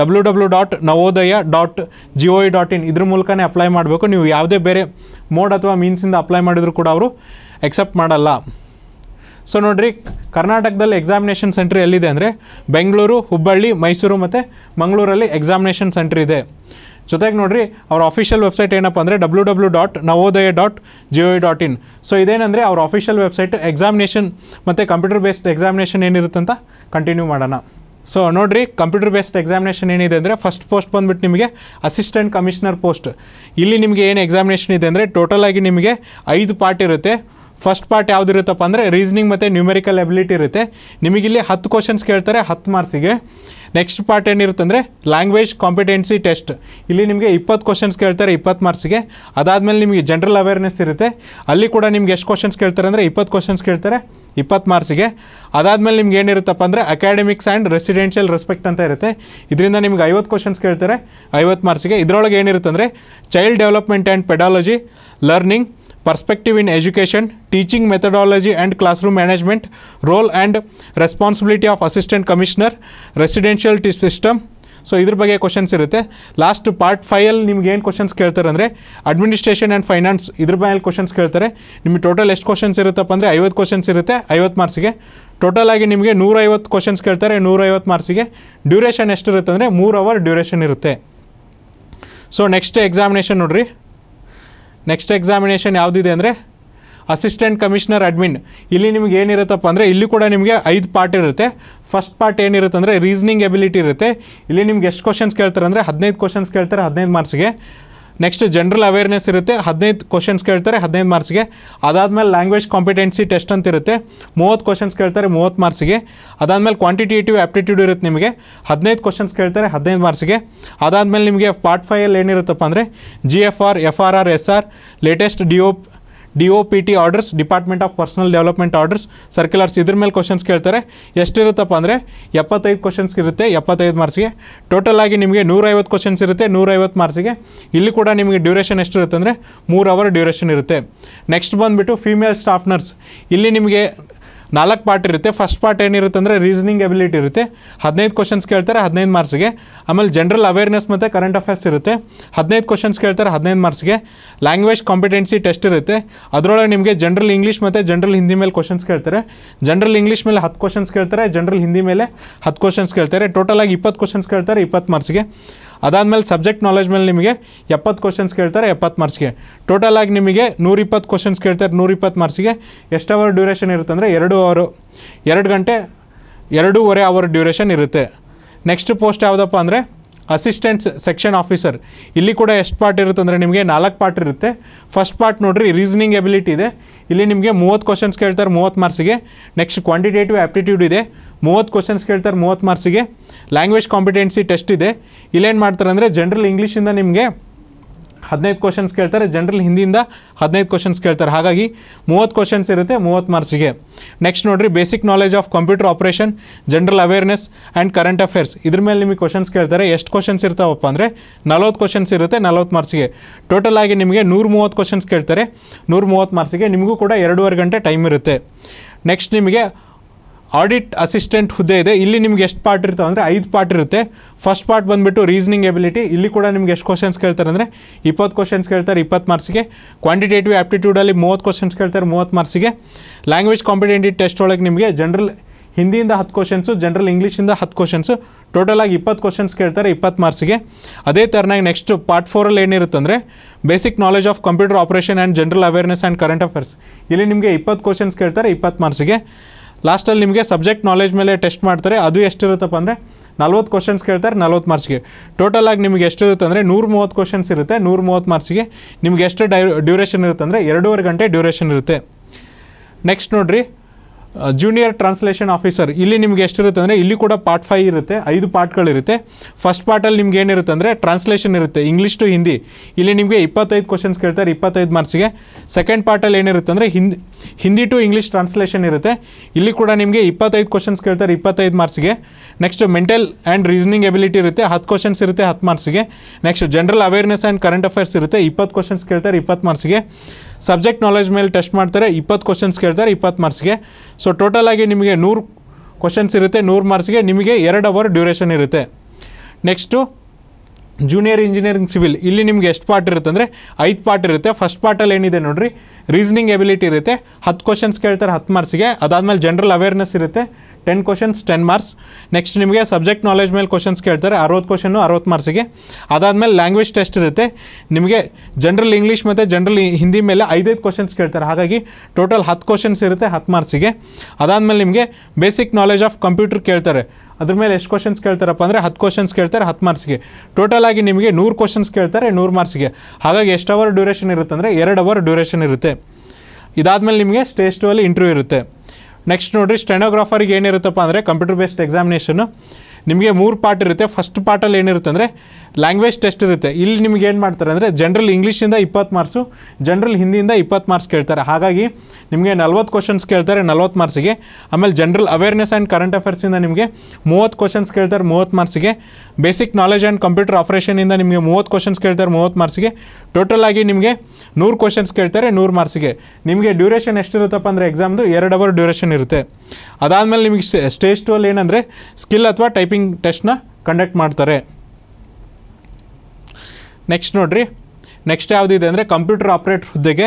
W W dot Navodaya dot G O dot in ಇದ್ರ ಮೂಲಕನೇ ಅಪ್ಲೈ ಮಾಡಬೇಕು ನೀವು ಯಾವುದೇ ಬೇರೆ ಮೋಡ್ ಅಥವಾ ಮೀನ್ಸಿಂದ ಅಪ್ಲೈ ಮಾಡಿದರೂ ಕೂಡ ಅವರು ಎಕ್ಸೆಪ್ಟ್ ಮಾಡಲ್ಲ ಸೊ ನೋಡಿರಿ ಕರ್ನಾಟಕದಲ್ಲಿ ಎಕ್ಸಾಮಿನೇಷನ್ ಸೆಂಟ್ರ್ ಎಲ್ಲಿದೆ ಅಂದರೆ ಬೆಂಗಳೂರು ಹುಬ್ಬಳ್ಳಿ ಮೈಸೂರು ಮತ್ತು ಮಂಗಳೂರಲ್ಲಿ ಎಕ್ಸಾಮಿನೇಷನ್ ಸೆಂಟ್ರ್ ಇದೆ ಜೊತೆಗೆ ನೋಡಿರಿ ಅವ್ರ ಆಫಿಷಿಯಲ್ ವೆಬ್ಸೈಟ್ ಏನಪ್ಪ ಅಂದರೆ W W dot Navodaya dot G O dot in so ಇದೇನಂದರೆ ಅವ್ರ ಅಫಿಷಿಯಲ್ ವೆಬ್ಸೈಟ್ ಎಕ್ಸಾಮಿನೇಷನ್ ಮತ್ತು ಕಂಪ್ಯೂಟರ್ ಬೇಸ್ಡ್ ಎಕ್ಸಾಮಿನೇಷನ್ ಏನಿರುತ್ತಂತ ಕಂಟಿನ್ಯೂ ಮಾಡೋಣ ಸೊ ನೋಡಿರಿ ಕಂಪ್ಯೂಟರ್ ಬೇಸ್ಡ್ ಎಕ್ಸಾಮಿನೇಷನ್ ಏನಿದೆ ಅಂದರೆ ಫಸ್ಟ್ ಪೋಸ್ಟ್ ಬಂದುಬಿಟ್ಟು ನಿಮಗೆ ಅಸಿಸ್ಟೆಂಟ್ ಕಮಿಷನರ್ ಪೋಸ್ಟ್ ಇಲ್ಲಿ ನಿಮಗೆ ಏನು ಎಕ್ಸಾಮಿನೇಷನ್ ಇದೆ ಅಂದರೆ ಟೋಟಲ್ ಆಗಿ ನಿಮಗೆ ಐದು ಪಾರ್ಟ್ ಇರುತ್ತೆ ಫಸ್ಟ್ ಪಾರ್ಟ್ ಯಾವುದಿರುತ್ತಪ್ಪ ಅಂದರೆ ರೀಸನಿಂಗ್ ಮತ್ತು ನ್ಯೂಮೆರಿಕಲ್ ಎಬಿಲಿಟಿ ಇರುತ್ತೆ ನಿಮಗಿಲ್ಲಿ ಹತ್ತು ಕ್ವಶನ್ಸ್ ಕೇಳ್ತಾರೆ ಹತ್ತು ಮಾರ್ಕ್ಸಿಗೆ ನೆಕ್ಸ್ಟ್ ಪಾರ್ಟ್ ಏನಿರುತ್ತೆ ಅಂದರೆ ಲ್ಯಾಂಗ್ವೇಜ್ ಕಾಂಪಿಟೆನ್ಸಿ ಟೆಸ್ಟ್ ಇಲ್ಲಿ ನಿಮಗೆ ಇಪ್ಪತ್ತು ಕ್ವಶನ್ಸ್ ಕೇಳ್ತಾರೆ ಇಪ್ಪತ್ತು ಮಾರ್ಕ್ಸಿಗೆ ಅದಾದಮೇಲೆ ನಿಮಗೆ ಜನರಲ್ ಅವೇರ್ನೆಸ್ ಇರುತ್ತೆ ಅಲ್ಲಿ ಕೂಡ ನಿಮ್ಗೆ ಎಷ್ಟು ಕ್ವಶನ್ಸ್ ಕೇಳ್ತಾರೆ ಅಂದರೆ ಇಪ್ಪತ್ತು ಕ್ವಶನ್ಸ್ ಕೇಳ್ತಾರೆ ಇಪ್ಪತ್ತು ಮಾರ್ಕ್ಸಿಗೆ ಅದಾದಮೇಲೆ ನಿಮ್ಗೆ ಏನಿರುತ್ತಪ್ಪ ಅಂದರೆ ಅಕಾಡೆಮಿಕ್ಸ್ ಆ್ಯಂಡ್ ರೆಸಿಡೆನ್ಷಿಯಲ್ ರೆಸ್ಪೆಕ್ಟ್ ಅಂತ ಇರುತ್ತೆ ಇದರಿಂದ ನಿಮ್ಗೆ ಐವತ್ತು ಕ್ವಶನ್ಸ್ ಕೇಳ್ತಾರೆ ಐವತ್ತು ಮಾರ್ಕ್ಸಿಗೆ ಇದರೊಳಗೆ ಏನಿರುತ್ತೆ ಅಂದರೆ child development and pedology learning in education teaching methodology teaching class room management roll role and of assistant assistant residential residential system so ಇದ್ರ ಬಗ್ಗೆ ಕ್ವಶನ್ಸ್ ಇರುತ್ತೆ ಲಾಸ್ಟ್ ಪಾರ್ಟ್ ಫೈಯಲ್ಲಿ ನಿಮ್ಗೆ ಏನು ಕ್ವಶನ್ಸ್ ಕೇಳ್ತಾರೆ ಅಂದರೆ ಅಡ್ಮಿನಿಸ್ಟ್ರೇಷನ್ ಆ್ಯಂಡ್ ಫೈನಾನ್ಸ್ ಇದ್ರ ಮೇಲೆ ಕ್ವಶನ್ಸ್ ಕೇಳ್ತಾರೆ ನಿಮಗೆ ಟೋಟಲ್ ಎಷ್ಟು ಕ್ವಶನ್ಸ್ ಇರುತ್ತಪ್ಪ ಅಂದರೆ ಐವತ್ತು ಕ್ವಶನ್ಸ್ ಇರುತ್ತೆ ಐವತ್ತು ಮಾರ್ಕ್ಸಿಗೆ ಟೋಟಲಾಗಿ ನಿಮಗೆ ನೂರೈವತ್ತು ಕ್ವಶನ್ಸ್ ಕೇಳ್ತಾರೆ ನೂರೈವತ್ತು ಮಾರ್ಕ್ಸಿಗೆ ಡ್ಯೂರೇಷನ್ ಎಷ್ಟಿರುತ್ತೆ ಅಂದರೆ ಮೂರು ಅವರ್ ಡ್ಯೂರೇಷನ್ ಇರುತ್ತೆ ಸೊ ನೆಕ್ಸ್ಟ್ ಎಕ್ಸಾಮಿನೇಷನ್ ನೋಡಿರಿ ನೆಕ್ಸ್ಟ್ ಎಕ್ಸಾಮಿನೇಷನ್ ಯಾವುದಿದೆ ಅಂದರೆ ಅಸಿಸ್ಟೆಂಟ್ ಕಮಿಷನರ್ ಅಡ್ಮಿನ್ ಇಲ್ಲಿ ನಿಮ್ಗೆ ಏನಿರುತ್ತಪ್ಪ ಅಂದರೆ ಇಲ್ಲಿ ಕೂಡ ನಿಮಗೆ ಐದು ಪಾರ್ಟ್ ಇರುತ್ತೆ ಫಸ್ಟ್ ಪಾರ್ಟ್ ಏನಿರುತ್ತೆ ಅಂದರೆ ರೀಸನಿಂಗ್ ಎಬಿಲಿಟಿ ಇರುತ್ತೆ ಇಲ್ಲಿ ನಿಮ್ಗೆ ಎಷ್ಟು ಕ್ವಶನ್ಸ್ ಕೇಳ್ತಾರೆ ಅಂದರೆ ಹದಿನೈದು ಕ್ವಶನ್ಸ್ ಕೇಳ್ತಾರೆ ಹದಿನೈದು ಮಾರ್ಕ್ಸ್ಗೆ ನೆಕ್ಸ್ಟ್ ಜನರಲ್ ಅವೇರ್ನೆಸ್ ಇರುತ್ತೆ ಹದಿನೈದು ಕ್ವಶನ್ಸ್ ಕೇಳ್ತಾರೆ ಹದಿನೈದು ಮಾರ್ಕ್ಸ್ಗೆ ಅದಾದಮೇಲೆ ಲ್ಯಾಂಗ್ವೇಜ್ ಕಾಂಪಿಟೆನ್ಸಿ ಟೆಸ್ಟ್ ಅಂತ ಇರುತ್ತೆ ಮೂವತ್ತು ಕ್ವಶನ್ಸ್ ಕೇಳ್ತಾರೆ ಮೂವತ್ತು ಮಾರ್ಕ್ಸಿಗೆ ಅದಾದಮೇಲೆ ಕ್ವಾಂಟಿಟೇಟಿವ್ ಆ್ಯಪ್ಟಿಟ್ಯೂಡ್ ಇರುತ್ತೆ ನಿಮಗೆ ಹದಿನೈದು ಕ್ವಶನ್ಸ್ ಕೇಳ್ತಾರೆ ಹದಿನೈದು ಮಾರ್ಕ್ಸ್ಗೆ ಅದಾದಮೇಲೆ ನಿಮಗೆ ಪಾರ್ಟ್ ಫೈಯಲ್ಲಿ ಏನಿರುತ್ತಪ್ಪ ಅಂದರೆ G F R F R R S R latest D O D O P T orders department of personnel development orders circulars ಇದ್ರ ಮೇಲೆ ಕ್ವಶನ್ಸ್ ಕೇಳ್ತಾರೆ ಎಷ್ಟಿರುತ್ತಪ್ಪ ಅಂದರೆ ಎಪ್ಪತ್ತೈದು ಕ್ವಶನ್ಸ್ ಇರುತ್ತೆ ಎಪ್ಪತ್ತೈದು ಮಾರ್ಕ್ಸ್ಗೆ ಟೋಟಲ್ ಆಗಿ ನಿಮಗೆ ನೂರೈವತ್ತು ಕ್ವಶನ್ಸ್ ಇರುತ್ತೆ ನೂರೈವತ್ತು ಮಾರ್ಕ್ಸಿಗೆ ಇಲ್ಲಿ ಕೂಡ ನಿಮಗೆ ಡ್ಯೂರೇಷನ್ ಎಷ್ಟಿರುತ್ತೆ ಅಂದರೆ ಮೂರು ಅವರ್ ಡ್ಯೂರೇಷನ್ ಇರುತ್ತೆ ನೆಕ್ಸ್ಟ್ ಬಂದುಬಿಟ್ಟು ಫೀಮೇಲ್ ಸ್ಟಾಫ್ನರ್ಸ್ ಇಲ್ಲಿ ನಿಮಗೆ ನಾಲ್ಕು ಪಾರ್ಟ್ ಇರುತ್ತೆ ಫಸ್ಟ್ ಪಾರ್ಟ್ ಏನಿರುತ್ತೆ ಅಂದರೆ ರೀಸನಿಂಗ್ ಎಬಿಲಿಟಿ ಇರುತ್ತೆ ಹದಿನೈದು ಕ್ವಶನ್ಸ್ ಕೇಳ್ತಾರೆ ಹದಿನೈದು ಮಾರ್ಕ್ಸ್ಗೆ ಆಮೇಲೆ ಜನರಲ್ ಅವೇರ್ನೆಸ್ ಮತ್ತು ಕರೆಂಟ್ ಅಫೇರ್ಸ್ ಇರುತ್ತೆ ಹದಿನೈದು ಕ್ವಶನ್ಸ್ ಕೇಳ್ತಾರೆ ಹದಿನೈದು ಮಾರ್ಕ್ಸ್ಗೆ ಲ್ಯಾಂಗ್ವೇಜ್ ಕಾಂಪಿಟೆನ್ಸಿ ಟೆಸ್ಟ್ ಇರುತ್ತೆ ಅದರೊಳಗೆ ನಿಮಗೆ ಜನರಲ್ ಇಂಗ್ಲೀಷ್ ಮತ್ತು ಜನರಲ್ ಹಿಂದಿ ಮೇಲೆ ಕ್ವಶನ್ಸ್ ಕೇಳ್ತಾರೆ ಜನರಲ್ ಇಂಗ್ಲೀಷ್ ಮೇಲೆ ಹತ್ತು ಕ್ವಶನ್ಸ್ ಕೇಳ್ತಾರೆ ಜನರಲ್ ಹಿಂದಿ ಮೇಲೆ ಹತ್ತು ಕ್ವಶನ್ಸ್ ಕೇಳ್ತಾರೆ ಟೋಟಲಾಗಿ ಇಪ್ಪತ್ತು ಕ್ವಶನ್ಸ್ ಕೇಳ್ತಾರೆ ಇಪ್ಪತ್ತು ಮಾರ್ಕ್ಸ್ಗೆ ಅದಾದಮೇಲೆ ಸಬ್ಜೆಕ್ಟ್ ನಾಲೆಜ್ ಮೇಲೆ ನಿಮಗೆ ಎಪ್ಪತ್ತು ಕ್ವಶನ್ಸ್ ಕೇಳ್ತಾರೆ ಎಪ್ಪತ್ತು ಮಾರ್ಕ್ಸ್ಗೆ ಟೋಟಲ್ ಆಗಿ ನಿಮಗೆ ನೂರಿಪ್ಪತ್ತು ಕ್ವಶನ್ಸ್ ಕೇಳ್ತಾರೆ ನೂರಿಪ್ಪತ್ತು ಮಾರ್ಕ್ಸಿಗೆ ಎಷ್ಟು ಅವರ್ ಡ್ಯೂರೇಷನ್ ಇರುತ್ತೆ ಅಂದರೆ ಎರಡು ಅವರು ಎರಡು ಗಂಟೆ ಎರಡೂವರೆ ಅವರ್ ಡ್ಯೂರೇಷನ್ ಇರುತ್ತೆ ನೆಕ್ಸ್ಟ್ ಪೋಸ್ಟ್ ಯಾವುದಪ್ಪ ಅಂದರೆ ಅಸಿಸ್ಟೆಂಟ್ಸ್ ಸೆಕ್ಷನ್ ಆಫೀಸರ್ ಇಲ್ಲಿ ಕೂಡ ಎಷ್ಟು ಪಾರ್ಟ್ ಇರುತ್ತೆ ಅಂದರೆ ನಿಮಗೆ ನಾಲ್ಕು ಪಾರ್ಟ್ ಇರುತ್ತೆ ಫಸ್ಟ್ ಪಾರ್ಟ್ ನೋಡಿರಿ ರೀಸನಿಂಗ್ ಎಬಿಲಿಟಿ ಇದೆ ಇಲ್ಲಿ ನಿಮಗೆ ಮೂವತ್ತು ಕ್ವಶನ್ಸ್ ಕೇಳ್ತಾರೆ ಮೂವತ್ತು ಮಾರ್ಕ್ಸಿಗೆ ನೆಕ್ಸ್ಟ್ ಕ್ವಾಂಟಿಟೇಟಿವ್ ಆ್ಯಪ್ಟಿಟ್ಯೂಡ್ ಇದೆ ಮೂವತ್ತು ಕ್ವಶನ್ಸ್ ಕೇಳ್ತಾರೆ ಮೂವತ್ತು ಮಾರ್ಕ್ಸಿಗೆ ಲ್ಯಾಂಗ್ವೇಜ್ ಕಾಂಪಿಟೆನ್ಸಿ ಟೆಸ್ಟ್ ಇದೆ ಇಲ್ಲೇನು ಮಾಡ್ತಾರೆ ಅಂದರೆ ಜನರಲ್ ಇಂಗ್ಲೀಷಿಂದ ನಿಮಗೆ ಹದಿನೈದು ಕ್ವಶನ್ಸ್ ಕೇಳ್ತಾರೆ ಜನರಲ್ ಹಿಂದಿಯಿಂದ ಹದಿನೈದು ಕ್ವಶನ್ಸ್ ಕೇಳ್ತಾರೆ ಹಾಗಾಗಿ ಮೂವತ್ತು ಕ್ವಶನ್ಸ್ ಇರುತ್ತೆ ಮೂವತ್ತು ಮಾರ್ಕ್ಸಿಗೆ ನೆಕ್ಸ್ಟ್ ನೋಡಿರಿ basic knowledge of computer operation general awareness and current affairs ಇದ್ರ ಮೇಲೆ ನಿಮಗೆ ಕ್ವಶನ್ಸ್ ಕೇಳ್ತಾರೆ ಎಷ್ಟು ಕ್ವಶನ್ಸ್ ಇರ್ತಾವಪ್ಪ ಅಂದರೆ ನಲ್ವತ್ತು ಕ್ವಶನ್ಸ್ ಇರುತ್ತೆ ನಲ್ವತ್ತು ಮಾರ್ಕ್ಸಿಗೆ ಟೋಟಲ್ ಆಗಿ ನಿಮಗೆ ನೂರು ಮೂವತ್ತು ಕ್ವಶನ್ಸ್ ಕೇಳ್ತಾರೆ ನೂರು ಮೂವತ್ತು ಮಾರ್ಕ್ಸಿಗೆ ನಿಮಗೂ ಕೂಡ ಎರಡೂವರೆ ಗಂಟೆ ಟೈಮ್ ಇರುತ್ತೆ ನೆಕ್ಸ್ಟ್ ನಿಮಗೆ ಆಡಿಟ್ ಅಸಿಸ್ಟೆಂಟ್ ಹುದ್ದೆ ಇದೆ ಇಲ್ಲಿ ನಿಮ್ಗೆ ಎಷ್ಟು ಪಾರ್ಟ್ ಇರ್ತವೆ ಅಂದರೆ ಐದು ಪಾರ್ಟ್ ಇರುತ್ತೆ ಫಸ್ಟ್ ಪಾರ್ಟ್ ಬಂದುಬಿಟ್ಟು ರೀಸನಿಂಗ್ ಎಬಿಲಿಟಿ ಇಲ್ಲಿ ಕೂಡ ನಿಮ್ಗೆ ಎಷ್ಟು ಕ್ವಶನ್ಸ್ ಕೇಳ್ತಾರೆ ಅಂದರೆ ಇಪ್ಪತ್ತು ಕ್ವಶನ್ಸ್ ಕೇಳ್ತಾರೆ ಇಪ್ಪತ್ತು ಮಾರ್ಕ್ಸಿಗೆ ಕ್ವಾಂಟಿಟೇಟಿವ್ ಆ್ಯಪ್ಟಿಟ್ಯೂಡಲ್ಲಿ ಮೂವತ್ತು ಕ್ವಶನ್ಸ್ ಕೇಳ್ತಾರೆ ಮೂವತ್ತು ಮಾರ್ಕ್ಸಿಗೆ ಲ್ಯಾಂಗ್ವೇಜ್ ಕಾಂಪಿಟೆಂಟಿ ಟೆಸ್ಟ್ ಒಳಗೆ ನಿಮಗೆ ಜನರಲ್ ಹಿಂದಿಯಿಂದ ಹತ್ತು ಕ್ವಶನ್ಸು ಜನರಲ್ ಇಂಗ್ಲೀಷಿಂದ ಹತ್ತು ಕ್ವಶನ್ಸು ಟೋಟಲಾಗಿ ಇಪ್ಪತ್ತು ಕ್ವಶನ್ಸ್ ಕೇಳ್ತಾರೆ ಇಪ್ಪತ್ತು ಮಾರ್ಕ್ಸಿಗೆ ಅದೇ ಥರನಾಗಿ ನೆಕ್ಸ್ಟ್ ಪಾರ್ಟ್ ಫೋರಲ್ಲಿ ಏನಿರುತ್ತೆ ಅಂದರೆ basic knowledge of computer operation and general awareness and current affairs ಇಲ್ಲಿ ನಿಮಗೆ ಇಪ್ಪತ್ತು ಕ್ವಶನ್ಸ್ ಕೇಳ್ತಾರೆ ಇಪ್ಪತ್ತು ಮಾರ್ಕ್ಸಿಗೆ ಲಾಸ್ಟಲ್ಲಿ ನಿಮಗೆ ಸಬ್ಜೆಕ್ಟ್ ನಾಲೆಜ್ ಮೇಲೆ ಟೆಸ್ಟ್ ಮಾಡ್ತಾರೆ ಅದು ಎಷ್ಟಿರುತ್ತಪ್ಪ ಅಂದರೆ ನಲ್ವತ್ತು ಕ್ವಶನ್ಸ್ ಕೇಳ್ತಾರೆ ನಲ್ವತ್ತು ಮಾರ್ಕ್ಸ್ಗೆ ಟೋಟಲಾಗಿ ನಿಮಗೆ ಎಷ್ಟಿರುತ್ತೆ ಅಂದರೆ ನೂರು ಮೂವತ್ತು ಕ್ವಶನ್ಸ್ ಇರುತ್ತೆ ನೂರು ಮೂವತ್ತು ಮಾರ್ಕ್ಸ್ಗೆ ನಿಮ್ಗೆ ಎಷ್ಟು ಡೈ ಡ್ಯೂರೇಷನ್ ಇರುತ್ತೆ ಅಂದರೆ ಎರಡೂವರೆ ಗಂಟೆ ಡ್ಯೂರೇಷನ್ ಇರುತ್ತೆ ನೆಕ್ಸ್ಟ್ ನೋಡಿರಿ ಜೂನಿಯರ್ ಟ್ರಾನ್ಸ್ಲೇಷನ್ ಆಫೀಸರ್ ಇಲ್ಲಿ ನಿಮ್ಗೆ ಎಷ್ಟಿರುತ್ತೆ ಅಂದರೆ ಇಲ್ಲಿ ಕೂಡ ಪಾರ್ಟ್ ಫೈವ್ ಇರುತ್ತೆ ಐದು ಪಾರ್ಟ್ಗಳಿರುತ್ತೆ ಫಸ್ಟ್ ಪಾರ್ಟಲ್ಲಿ ನಿಮ್ಗೆ ಏನಿರುತ್ತೆ ಅಂದರೆ ಟ್ರಾನ್ಸ್ಲೇಷನ್ ಇರುತ್ತೆ ಇಂಗ್ಲೀಷ್ ಟು ಹಿಂದಿ ಇಲ್ಲಿ ನಿಮಗೆ ಇಪ್ಪತ್ತೈದು ಕ್ವಶನ್ಸ್ ಕೇಳ್ತಾರೆ ಇಪ್ಪತ್ತೈದು ಮಾರ್ಕ್ಸ್ಗೆ ಸೆಕೆಂಡ್ ಪಾರ್ಟಲ್ಲಿ ಏನಿರುತ್ತೆ ಅಂದರೆ Hindi Hindi to English translation ಇರುತ್ತೆ ಇಲ್ಲಿ ಕೂಡ ನಿಮಗೆ ಇಪ್ಪತ್ತೈದು ಕ್ವಶನ್ಸ್ ಕೇಳ್ತಾರೆ ಇಪ್ಪತ್ತೈದು ಮಾರ್ಕ್ಸ್ಗೆ next mental and reasoning ability ಇರುತ್ತೆ ಹತ್ತು ಕ್ವಶನ್ಸ್ ಇರುತ್ತೆ ಹತ್ತು ಮಾರ್ಕ್ಸ್ಗೆ next general awareness and current affairs ಇರುತ್ತೆ ಇಪ್ಪತ್ತು ಕ್ವಶನ್ಸ್ ಕೇಳ್ತಾರೆ ಇಪ್ಪತ್ತು ಮಾರ್ಕ್ಸ್ಗೆ ಸಬ್ಜೆಕ್ಟ್ ನಾಲೆಜ್ ಮೇಲೆ ಟೆಸ್ಟ್ ಮಾಡ್ತಾರೆ ಇಪ್ಪತ್ತು ಕ್ವಶನ್ಸ್ ಕೇಳ್ತಾರೆ ಇಪ್ಪತ್ತು ಮಾರ್ಕ್ಸ್ಗೆ ಸೊ ಟೋಟಲ್ ಆಗಿ ನಿಮಗೆ ನೂರು ಕ್ವಶನ್ಸ್ ಇರುತ್ತೆ ನೂರು ಮಾರ್ಕ್ಸ್ಗೆ ನಿಮಗೆ ಎರಡು ಅವರ್ ಡ್ಯೂರೇಷನ್ ಇರುತ್ತೆ ನೆಕ್ಸ್ಟು ಜೂನಿಯರ್ ಇಂಜಿನಿಯರಿಂಗ್ ಸಿವಿಲ್ ಇಲ್ಲಿ ನಿಮ್ಗೆ ಎಷ್ಟು ಪಾರ್ಟ್ ಇರುತ್ತೆ ಅಂದರೆ ಐದು ಪಾರ್ಟ್ ಇರುತ್ತೆ ಫಸ್ಟ್ ಪಾರ್ಟಲ್ಲಿ ಏನಿದೆ ನೋಡಿರಿ ರೀಸನಿಂಗ್ ಎಬಿಲಿಟಿ ಇರುತ್ತೆ ಹತ್ತು ಕ್ವಶನ್ಸ್ ಕೇಳ್ತಾರೆ ಹತ್ತು ಮಾರ್ಕ್ಸಿಗೆ ಅದಾದಮೇಲೆ ಜನರಲ್ ಅವೇರ್ನೆಸ್ ಇರುತ್ತೆ ten questions ten marks next ನಿಮಗೆ ಸಬ್ಜೆಕ್ಟ್ ನಾಲೆಜ್ ಮೇಲೆ ಕ್ವಶನ್ಸ್ ಕೇಳ್ತಾರೆ ಅರವತ್ತು ಕ್ವಶನ್ನು ಅರವತ್ತು ಮಾರ್ಕ್ಸಿಗೆ ಅದಾದಮೇಲೆ ಲ್ಯಾಂಗ್ವೇಜ್ ಟೆಸ್ಟ್ ಇರುತ್ತೆ ನಿಮಗೆ ಜನರಲ್ ಇಂಗ್ಲೀಷ್ ಮತ್ತು ಜನರಲ್ ಹಿಂದಿ ಮೇಲೆ ಐದೈದು ಕ್ವಶನ್ಸ್ ಕೇಳ್ತಾರೆ ಹಾಗಾಗಿ ಟೋಟಲ್ ಹತ್ತು ಕ್ವಶನ್ಸ್ ಇರುತ್ತೆ ಹತ್ತು ಮಾರ್ಕ್ಸಿಗೆ ಅದಾದಮೇಲೆ ನಿಮಗೆ ಬೇಸಿಕ್ ನಾಲೆಜ್ ಆಫ್ ಕಂಪ್ಯೂಟರ್ ಕೇಳ್ತಾರೆ ಅದ್ರ ಮೇಲೆ ಎಷ್ಟು ಕ್ವಶನ್ಸ್ ಕೇಳ್ತಾರಪ್ಪ ಅಂದರೆ ಹತ್ತು ಕ್ವಶನ್ಸ್ ಕೇಳ್ತಾರೆ ಹತ್ತು ಮಾರ್ಕ್ಸ್ಗೆ ಟೋಟಲ್ ಆಗಿ ನಿಮಗೆ ನೂರು ಕ್ವಶನ್ಸ್ ಕೇಳ್ತಾರೆ ನೂರು ಮಾರ್ಕ್ಸ್ಗೆ ಹಾಗಾಗಿ ಎಷ್ಟು ಅವರ್ ಡ್ಯೂರೇಷನ್ ಇರುತ್ತೆ ಅಂದರೆ ಎರಡು ಅವರ್ ಡ್ಯೂರೇಷನ್ ಇರುತ್ತೆ ಇದಾದಮೇಲೆ ನಿಮಗೆ ಸ್ಟೇಜ್ ಟೂ ಅಲ್ಲಿ ಇಂಟರ್ವ್ಯೂ ಇರುತ್ತೆ ನೆಕ್ಸ್ಟ್ ನೋಡಿರಿ ಸ್ಟೆನೋಗ್ರಾಫರಿಗೆ ಏನಿರುತ್ತಪ್ಪ ಅಂದರೆ ಕಂಪ್ಯೂಟರ್ ಬೇಸ್ಡ್ ಎಕ್ಸಾಮಿನೇಷನು ನಿಮಗೆ ಮೂರು ಪಾರ್ಟ್ ಇರುತ್ತೆ ಫಸ್ಟ್ ಪಾರ್ಟಲ್ಲಿ ಏನಿರುತ್ತೆ ಅಂದರೆ ಲ್ಯಾಂಗ್ವೇಜ್ ಟೆಸ್ಟ್ ಇರುತ್ತೆ ಇಲ್ಲಿ ನಿಮ್ಗೆ ಏನು ಮಾಡ್ತಾರೆ ಅಂದರೆ ಜನರಲ್ ಇಂಗ್ಲೀಷಿಂದ ಇಪ್ಪತ್ತು ಮಾರ್ಕ್ಸು ಜನರಲ್ ಹಿಂದಿಯಿಂದ ಇಪ್ಪತ್ತು ಮಾರ್ಕ್ಸ್ ಕೇಳ್ತಾರೆ ಹಾಗಾಗಿ ನಿಮಗೆ ನಲ್ವತ್ತು ಕ್ವಶನ್ಸ್ ಕೇಳ್ತಾರೆ ನಲ್ವತ್ತು ಮಾರ್ಕ್ಸಿಗೆ ಆಮೇಲೆ ಜನರಲ್ ಅವೇರ್ನೆಸ್ ಆ್ಯಂಡ್ ಕರೆಂಟ್ ಅಫೇರ್ಸಿಂದ ನಿಮಗೆ ಮೂವತ್ತು ಕ್ವಶನ್ಸ್ ಕೇಳ್ತಾರೆ ಮೂವತ್ತು ಮಾರ್ಕ್ಸಿಗೆ ಬೇಸಿಕ್ ನಾಲೆಜ್ ಆ್ಯಂಡ್ ಕಂಪ್ಯೂಟರ್ ಆಪ್ರೇಷನಿಂದ ನಿಮಗೆ ಮೂವತ್ತು ಕ್ವಶನ್ಸ್ ಕೇಳ್ತಾರೆ ಮೂವತ್ತು ಮಾರ್ಕ್ಸಿಗೆ ಟೋಟಲ್ ಆಗಿ ನಿಮಗೆ ನೂರು ಕ್ವಶನ್ಸ್ ಕೇಳ್ತಾರೆ ನೂರು ಮಾರ್ಕ್ಸಿಗೆ ನಿಮಗೆ ಡ್ಯೂರೇಷನ್ ಎಷ್ಟಿರುತ್ತಪ್ಪ ಅಂದರೆ ಎಕ್ಸಾಮ್ದು ಎರಡು ಅವರ್ ಡ್ಯೂರೇಷನ್ ಇರುತ್ತೆ ಅದಾದಮೇಲೆ ನಿಮಗೆ ಸ್ಟೇಜ್ ಟು ಅಲ್ಲಿ ಏನಂದರೆ ಸ್ಕಿಲ್ ಅಥವಾ ಟೈಪಿಂಗ್ ಟೆಸ್ಟ್ನ ಕಂಡಕ್ಟ್ ಮಾಡ್ತಾರೆ ನೆಕ್ಸ್ಟ್ ನೋಡ್ರಿ ನೆಕ್ಸ್ಟ್ ಯಾವುದಿದೆ ಅಂದರೆ ಕಂಪ್ಯೂಟರ್ ಆಪ್ರೇಟರ್ ಹುದ್ದೆಗೆ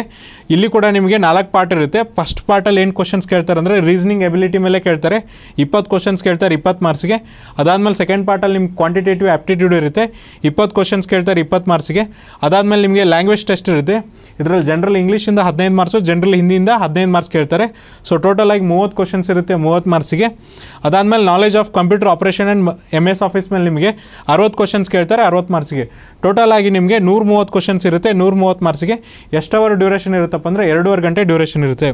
ಇಲ್ಲಿ ಕೂಡ ನಿಮಗೆ ನಾಲ್ಕು ಪಾರ್ಟ್ ಇರುತ್ತೆ ಫಸ್ಟ್ ಪಾರ್ಟಲ್ಲಿ ಏನು ಕ್ವಶನ್ಸ್ ಕೇಳ್ತಾರೆ ಅಂದರೆ ರೀಸನಿಂಗ್ ಎಬಿಲಿಟಿ ಮೇಲೆ ಕೇಳ್ತಾರೆ ಇಪ್ಪತ್ತು ಕ್ವಶನ್ಸ್ ಕೇಳ್ತಾರೆ ಇಪ್ಪತ್ತು ಮಾರ್ಕ್ಸ್ಗೆ ಅದಾದಮೇಲೆ ಸೆಕೆಂಡ್ ಪಾರ್ಟಲ್ಲಿ ನಿಮ್ಗೆ ಕ್ವಾಂಟಿಟೇಟಿವ್ ಆ್ಯಪ್ಟಿಟ್ಯೂಡ್ ಇರುತ್ತೆ ಇಪ್ಪತ್ತು ಕ್ವಶನ್ಸ್ ಕೇಳ್ತಾರೆ ಇಪ್ಪತ್ತು ಮಾರ್ಕ್ಸ್ಗೆ ಅದಾದಮೇಲೆ ನಿಮಗೆ ಲ್ಯಾಂಗ್ವೇಜ್ ಟೆಸ್ಟ್ ಇರುತ್ತೆ ಇದರಲ್ಲಿ ಜನರಲ್ ಇಂಗ್ಲೀಷಿಂದ ಹದಿನೈದು ಮಾರ್ಕ್ಸು ಜನರಲ್ ಹಿಂದಿಯಿಂದ ಹದಿನೈದು ಮಾರ್ಕ್ಸ್ ಕೇಳ್ತಾರೆ ಸೊ ಟೋಟಲ್ ಆಗಿ ಮೂವತ್ತು ಕ್ವಶನ್ಸ್ ಇರುತ್ತೆ ಮೂವತ್ತು ಮಾರ್ಕ್ಸ್ಗೆ ಅದಾದಮೇಲೆ knowledge of computer operation and M S office ಮೇಲೆ ನಿಮಗೆ ಅರವತ್ತು ಕ್ವಶನ್ಸ್ ಕೇಳ್ತಾರೆ ಅರವತ್ತು ಮಾರ್ಕ್ಸಿಗೆ ಟೋಟಲ್ ಆಗಿ ನಿಮಗೆ ನೂರು ಮೂವತ್ತು ಕ್ವಶನ್ಸ್ ಇರುತ್ತೆ ನೂರ ಮೂವತ್ತು ಮಾರ್ಕ್ಸ್ಗೆ ಎಷ್ಟು ಡ್ಯೂರೇಷನ್ ಇರುತ್ತಪ್ಪ ಅಂದರೆ ಎರಡೂವರೆ ಗಂಟೆ ಡ್ಯೂರೇಷನ್ ಇರುತ್ತೆ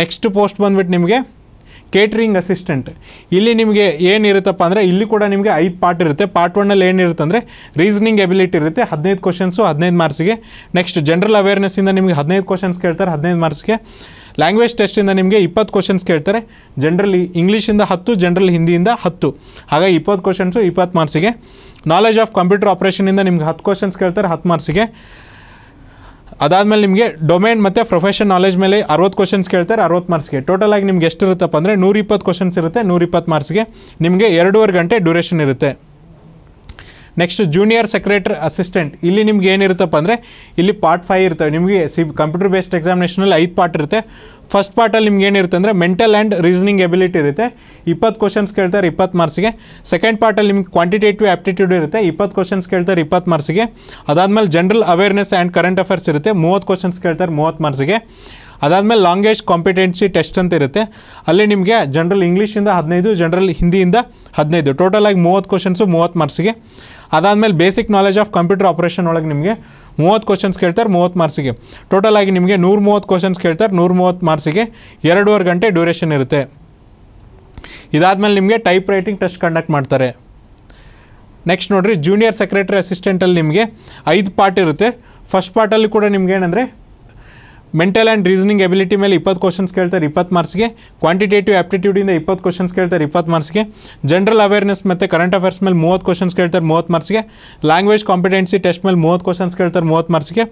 ನೆಕ್ಸ್ಟ್ ಪೋಸ್ಟ್ ಬಂದ್ಬಿಟ್ಟು ನಿಮಗೆ ಕೇಟ್ರಿಂಗ್ ಅಸಿಸ್ಟೆಂಟ್ ಇಲ್ಲಿ ನಿಮಗೆ ಏನಿರುತ್ತಪ್ಪ ಅಂದರೆ ಇಲ್ಲಿ ಕೂಡ ನಿಮಗೆ ಐದು ಪಾರ್ಟ್ ಇರುತ್ತೆ ಪಾರ್ಟ್ ಒನ್ನಲ್ಲಿ ಏನಿರುತ್ತೆ ಅಂದರೆ ರೀಸನಿಂಗ್ ಎಬಿಲಿಟಿ ಇರುತ್ತೆ ಹದಿನೈದು ಕ್ವಶನ್ಸು ಹದಿನೈದು ಮಾರ್ಕ್ಸಿಗೆ ನೆಕ್ಸ್ಟ್ ಜನರಲ್ ಅವೇರ್ನೆಸ್ಸಿಂದ ನಿಮಗೆ ಹದಿನೈದು ಕ್ವಶನ್ಸ್ ಕೇಳ್ತಾರೆ ಹದಿನೈದು ಮಾರ್ಕ್ಸ್ಗೆ ಲ್ಯಾಂಗ್ವೇಜ್ ಟೆಸ್ಟಿಂದ ನಿಮಗೆ ಇಪ್ಪತ್ತು ಕ್ವಶನ್ಸ್ ಕೇಳ್ತಾರೆ ಜನ್ರಲಿ ಇಂಗ್ಲೀಷಿಂದ ಹತ್ತು ಜನರಲ್ ಹಿಂದಿಯಿಂದ ಹತ್ತು ಹಾಗಾಗಿ ಇಪ್ಪತ್ತು ಕ್ವಶನ್ಸು ಇಪ್ಪತ್ತು ಮಾರ್ಕ್ಸಿಗೆ ನಾಲೆಜ್ ಆಫ್ ಕಂಪ್ಯೂಟರ್ ಆಪ್ರೇಷನಿಂದ ನಿಮ್ಗೆ ಹತ್ತು ಕ್ವಶನ್ಸ್ ಕೇಳ್ತಾರೆ ಹತ್ತು ಮಾರ್ಕ್ಸಿಗೆ ಅದಾದಮೇಲೆ ನಿಮಗೆ ಡೊಮೈನ್ ಮತ್ತು ಪ್ರೊಫೆಷನ್ ನಾಲೆಜ್ ಮೇಲೆ ಅರವತ್ತು ಕ್ವಶನ್ಸ್ ಕೇಳ್ತಾರೆ ಅರವತ್ತು ಮಾರ್ಕ್ಸ್ಗೆ ಟೋಟಲ್ ಆಗಿ ನಿಮ್ಗೆ ಎಷ್ಟಿರುತ್ತಪ್ಪ ಅಂದರೆ ನೂರಿಪ್ಪತ್ತು ಕ್ವಶನ್ಸ್ ಇರುತ್ತೆ ನೂರಿಪ್ಪತ್ತು ಮಾರ್ಕ್ಸ್ಗೆ ನಿಮಗೆ ಎರಡೂವರೆ ಗಂಟೆ ಡ್ಯೂರೇಷನ್ ಇರುತ್ತೆ ನೆಕ್ಸ್ಟ್ ಜೂನಿಯರ್ ಸೆಕ್ರೆಟರಿ ಅಸಿಸ್ಟೆಂಟ್ ಇಲ್ಲಿ ನಿಮ್ಗೆ ಏನಿರುತ್ತಪ್ಪ ಅಂದರೆ ಇಲ್ಲಿ ಪಾರ್ಟ್ ಫೈವ್ ಇರ್ತವೆ ನಿಮಗೆ ಸಿ ಕಂಪ್ಯೂಟರ್ ಬೇಸ್ಡ್ ಎಕ್ಸಾಮಿನೇಷನಲ್ಲಿ ಐದು ಪಾರ್ಟ್ ಇರುತ್ತೆ ಫಸ್ಟ್ ಪಾರ್ಟಲ್ಲಿ ನಿಮ್ಗೆ ಏನಿರುತ್ತೆ ಅಂದರೆ ಮೆಂಟಲ್ ಆ್ಯಂಡ್ ರೀಸನಿಂಗ್ ಎಬಿಲಿಟಿ ಇರುತ್ತೆ ಇಪ್ಪತ್ತು ಕ್ವಶನ್ಸ್ ಕೇಳ್ತಾರೆ ಇಪ್ಪತ್ತು ಮಾರ್ಸ್ಗೆ ಸೆಕೆಂಡ್ ಪಾರ್ಟಲ್ಲಿ ನಿಮ್ಗೆ ಕ್ವಾಂಟಿಟೇಟಿವ್ ಆ್ಯಪ್ಟಿಟ್ಯೂಡ್ ಇರುತ್ತೆ ಇಪ್ಪತ್ತು ಕ್ವಶನ್ಸ್ ಕೇಳ್ತಾರೆ ಇಪ್ಪತ್ತು ಮಾರ್ಕ್ಸಿಗೆ ಅದಾದಮೇಲೆ general awareness and current affairs ಇರುತ್ತೆ ಮೂವತ್ತು ಕ್ವಶನ್ಸ್ ಕೇಳ್ತಾರೆ ಮೂವತ್ತು ಮಾರ್ಸ್ಗೆ ಅದಾದಮೇಲೆ ಲಾಂಗ್ವೇಜ್ ಕಾಂಪಿಟೆನ್ಸಿ ಟೆಸ್ಟ್ ಅಂತ ಇರುತ್ತೆ ಅಲ್ಲಿ ನಿಮಗೆ ಜನರಲ್ ಇಂಗ್ಲೀಷಿಂದ ಹದಿನೈದು ಜನರಲ್ ಹಿಂದಿಯಿಂದ ಹದಿನೈದು ಟೋಟಲಾಗಿ ಮೂವತ್ತು ಕ್ವಶನ್ಸು ಮೂವತ್ತು ಮಾರ್ಕ್ಸಿಗೆ ಅದಾದಮೇಲೆ basic knowledge of computer operation ಒಳಗೆ ನಿಮಗೆ ಮೂವತ್ತು ಕ್ವಶನ್ಸ್ ಕೇಳ್ತಾರೆ ಮೂವತ್ತು ಮಾರ್ಸಿಗೆ ಟೋಟಲ್ ಆಗಿ ನಿಮಗೆ ನೂರು ಮೂವತ್ತು ಕ್ವಶನ್ಸ್ ಕೇಳ್ತಾರೆ ನೂರು ಮೂವತ್ತು ಮಾರ್ಸಿಗೆ ಎರಡೂವರೆ ಗಂಟೆ ಡ್ಯೂರೇಷನ್ ಇರುತ್ತೆ ಇದಾದಮೇಲೆ ನಿಮಗೆ ಟೈಪ್ ರೈಟಿಂಗ್ ಟೆಸ್ಟ್ ಕಂಡಕ್ಟ್ ಮಾಡ್ತಾರೆ ನೆಕ್ಸ್ಟ್ ನೋಡಿರಿ ಜೂನಿಯರ್ ಸೆಕ್ರೆಟರಿ ಅಸಿಸ್ಟೆಂಟಲ್ಲಿ ನಿಮಗೆ ಐದು ಪಾರ್ಟ್ ಇರುತ್ತೆ ಫಸ್ಟ್ ಪಾರ್ಟಲ್ಲಿ ಕೂಡ ನಿಮ್ಗೆ ಏನಂದರೆ ಮೆಂಟಲ್ ಆ್ಯಂಡ್ ರೀಸನಿಂಗ್ ಎಬಿಲಿಟಿ ಮೇಲೆ ಇಪ್ಪತ್ತು ಕ್ವಶನ್ಸ್ ಕೇಳ್ತಾರೆ ಇಪ್ಪತ್ತು ಮಾರ್ಕ್ಸ್ಗೆ ಕ್ವಾಂಟಿಟೇಟಿವ್ ಆ್ಯಪ್ಟಿಟ್ಯೂಡಿಂದ ಇಪ್ಪತ್ತು ಕ್ವಶನ್ಸ್ ಕೇಳ್ತಾರೆ ಇಪ್ಪತ್ತು ಮಾರ್ಕ್ಸ್ಗೆ ಜನರಲ್ ಅವೇರ್ನೆಸ್ ಮತ್ತು ಕರೆಂಟ್ ಅಫೇರ್ಸ್ ಮೇಲೆ ಮೂವತ್ತು ಕ್ವಶನ್ಸ್ ಕೇಳ್ತಾರೆ ಮೂವತ್ತು ಮಾರ್ಕ್ಸ್ಗೆ ಲ್ಯಾಂಗ್ವೇಜ್ ಕಾಂಪಿಟೆನ್ಸಿ ಟೆಸ್ಟ್ ಮೇಲೆ ಮೂವತ್ತು ಕ್ವಶನ್ಸ್ ಕೇಳ್ತಾರೆ ಮೂವತ್ತು ಮಾರ್ಕ್ಸ್ಗೆ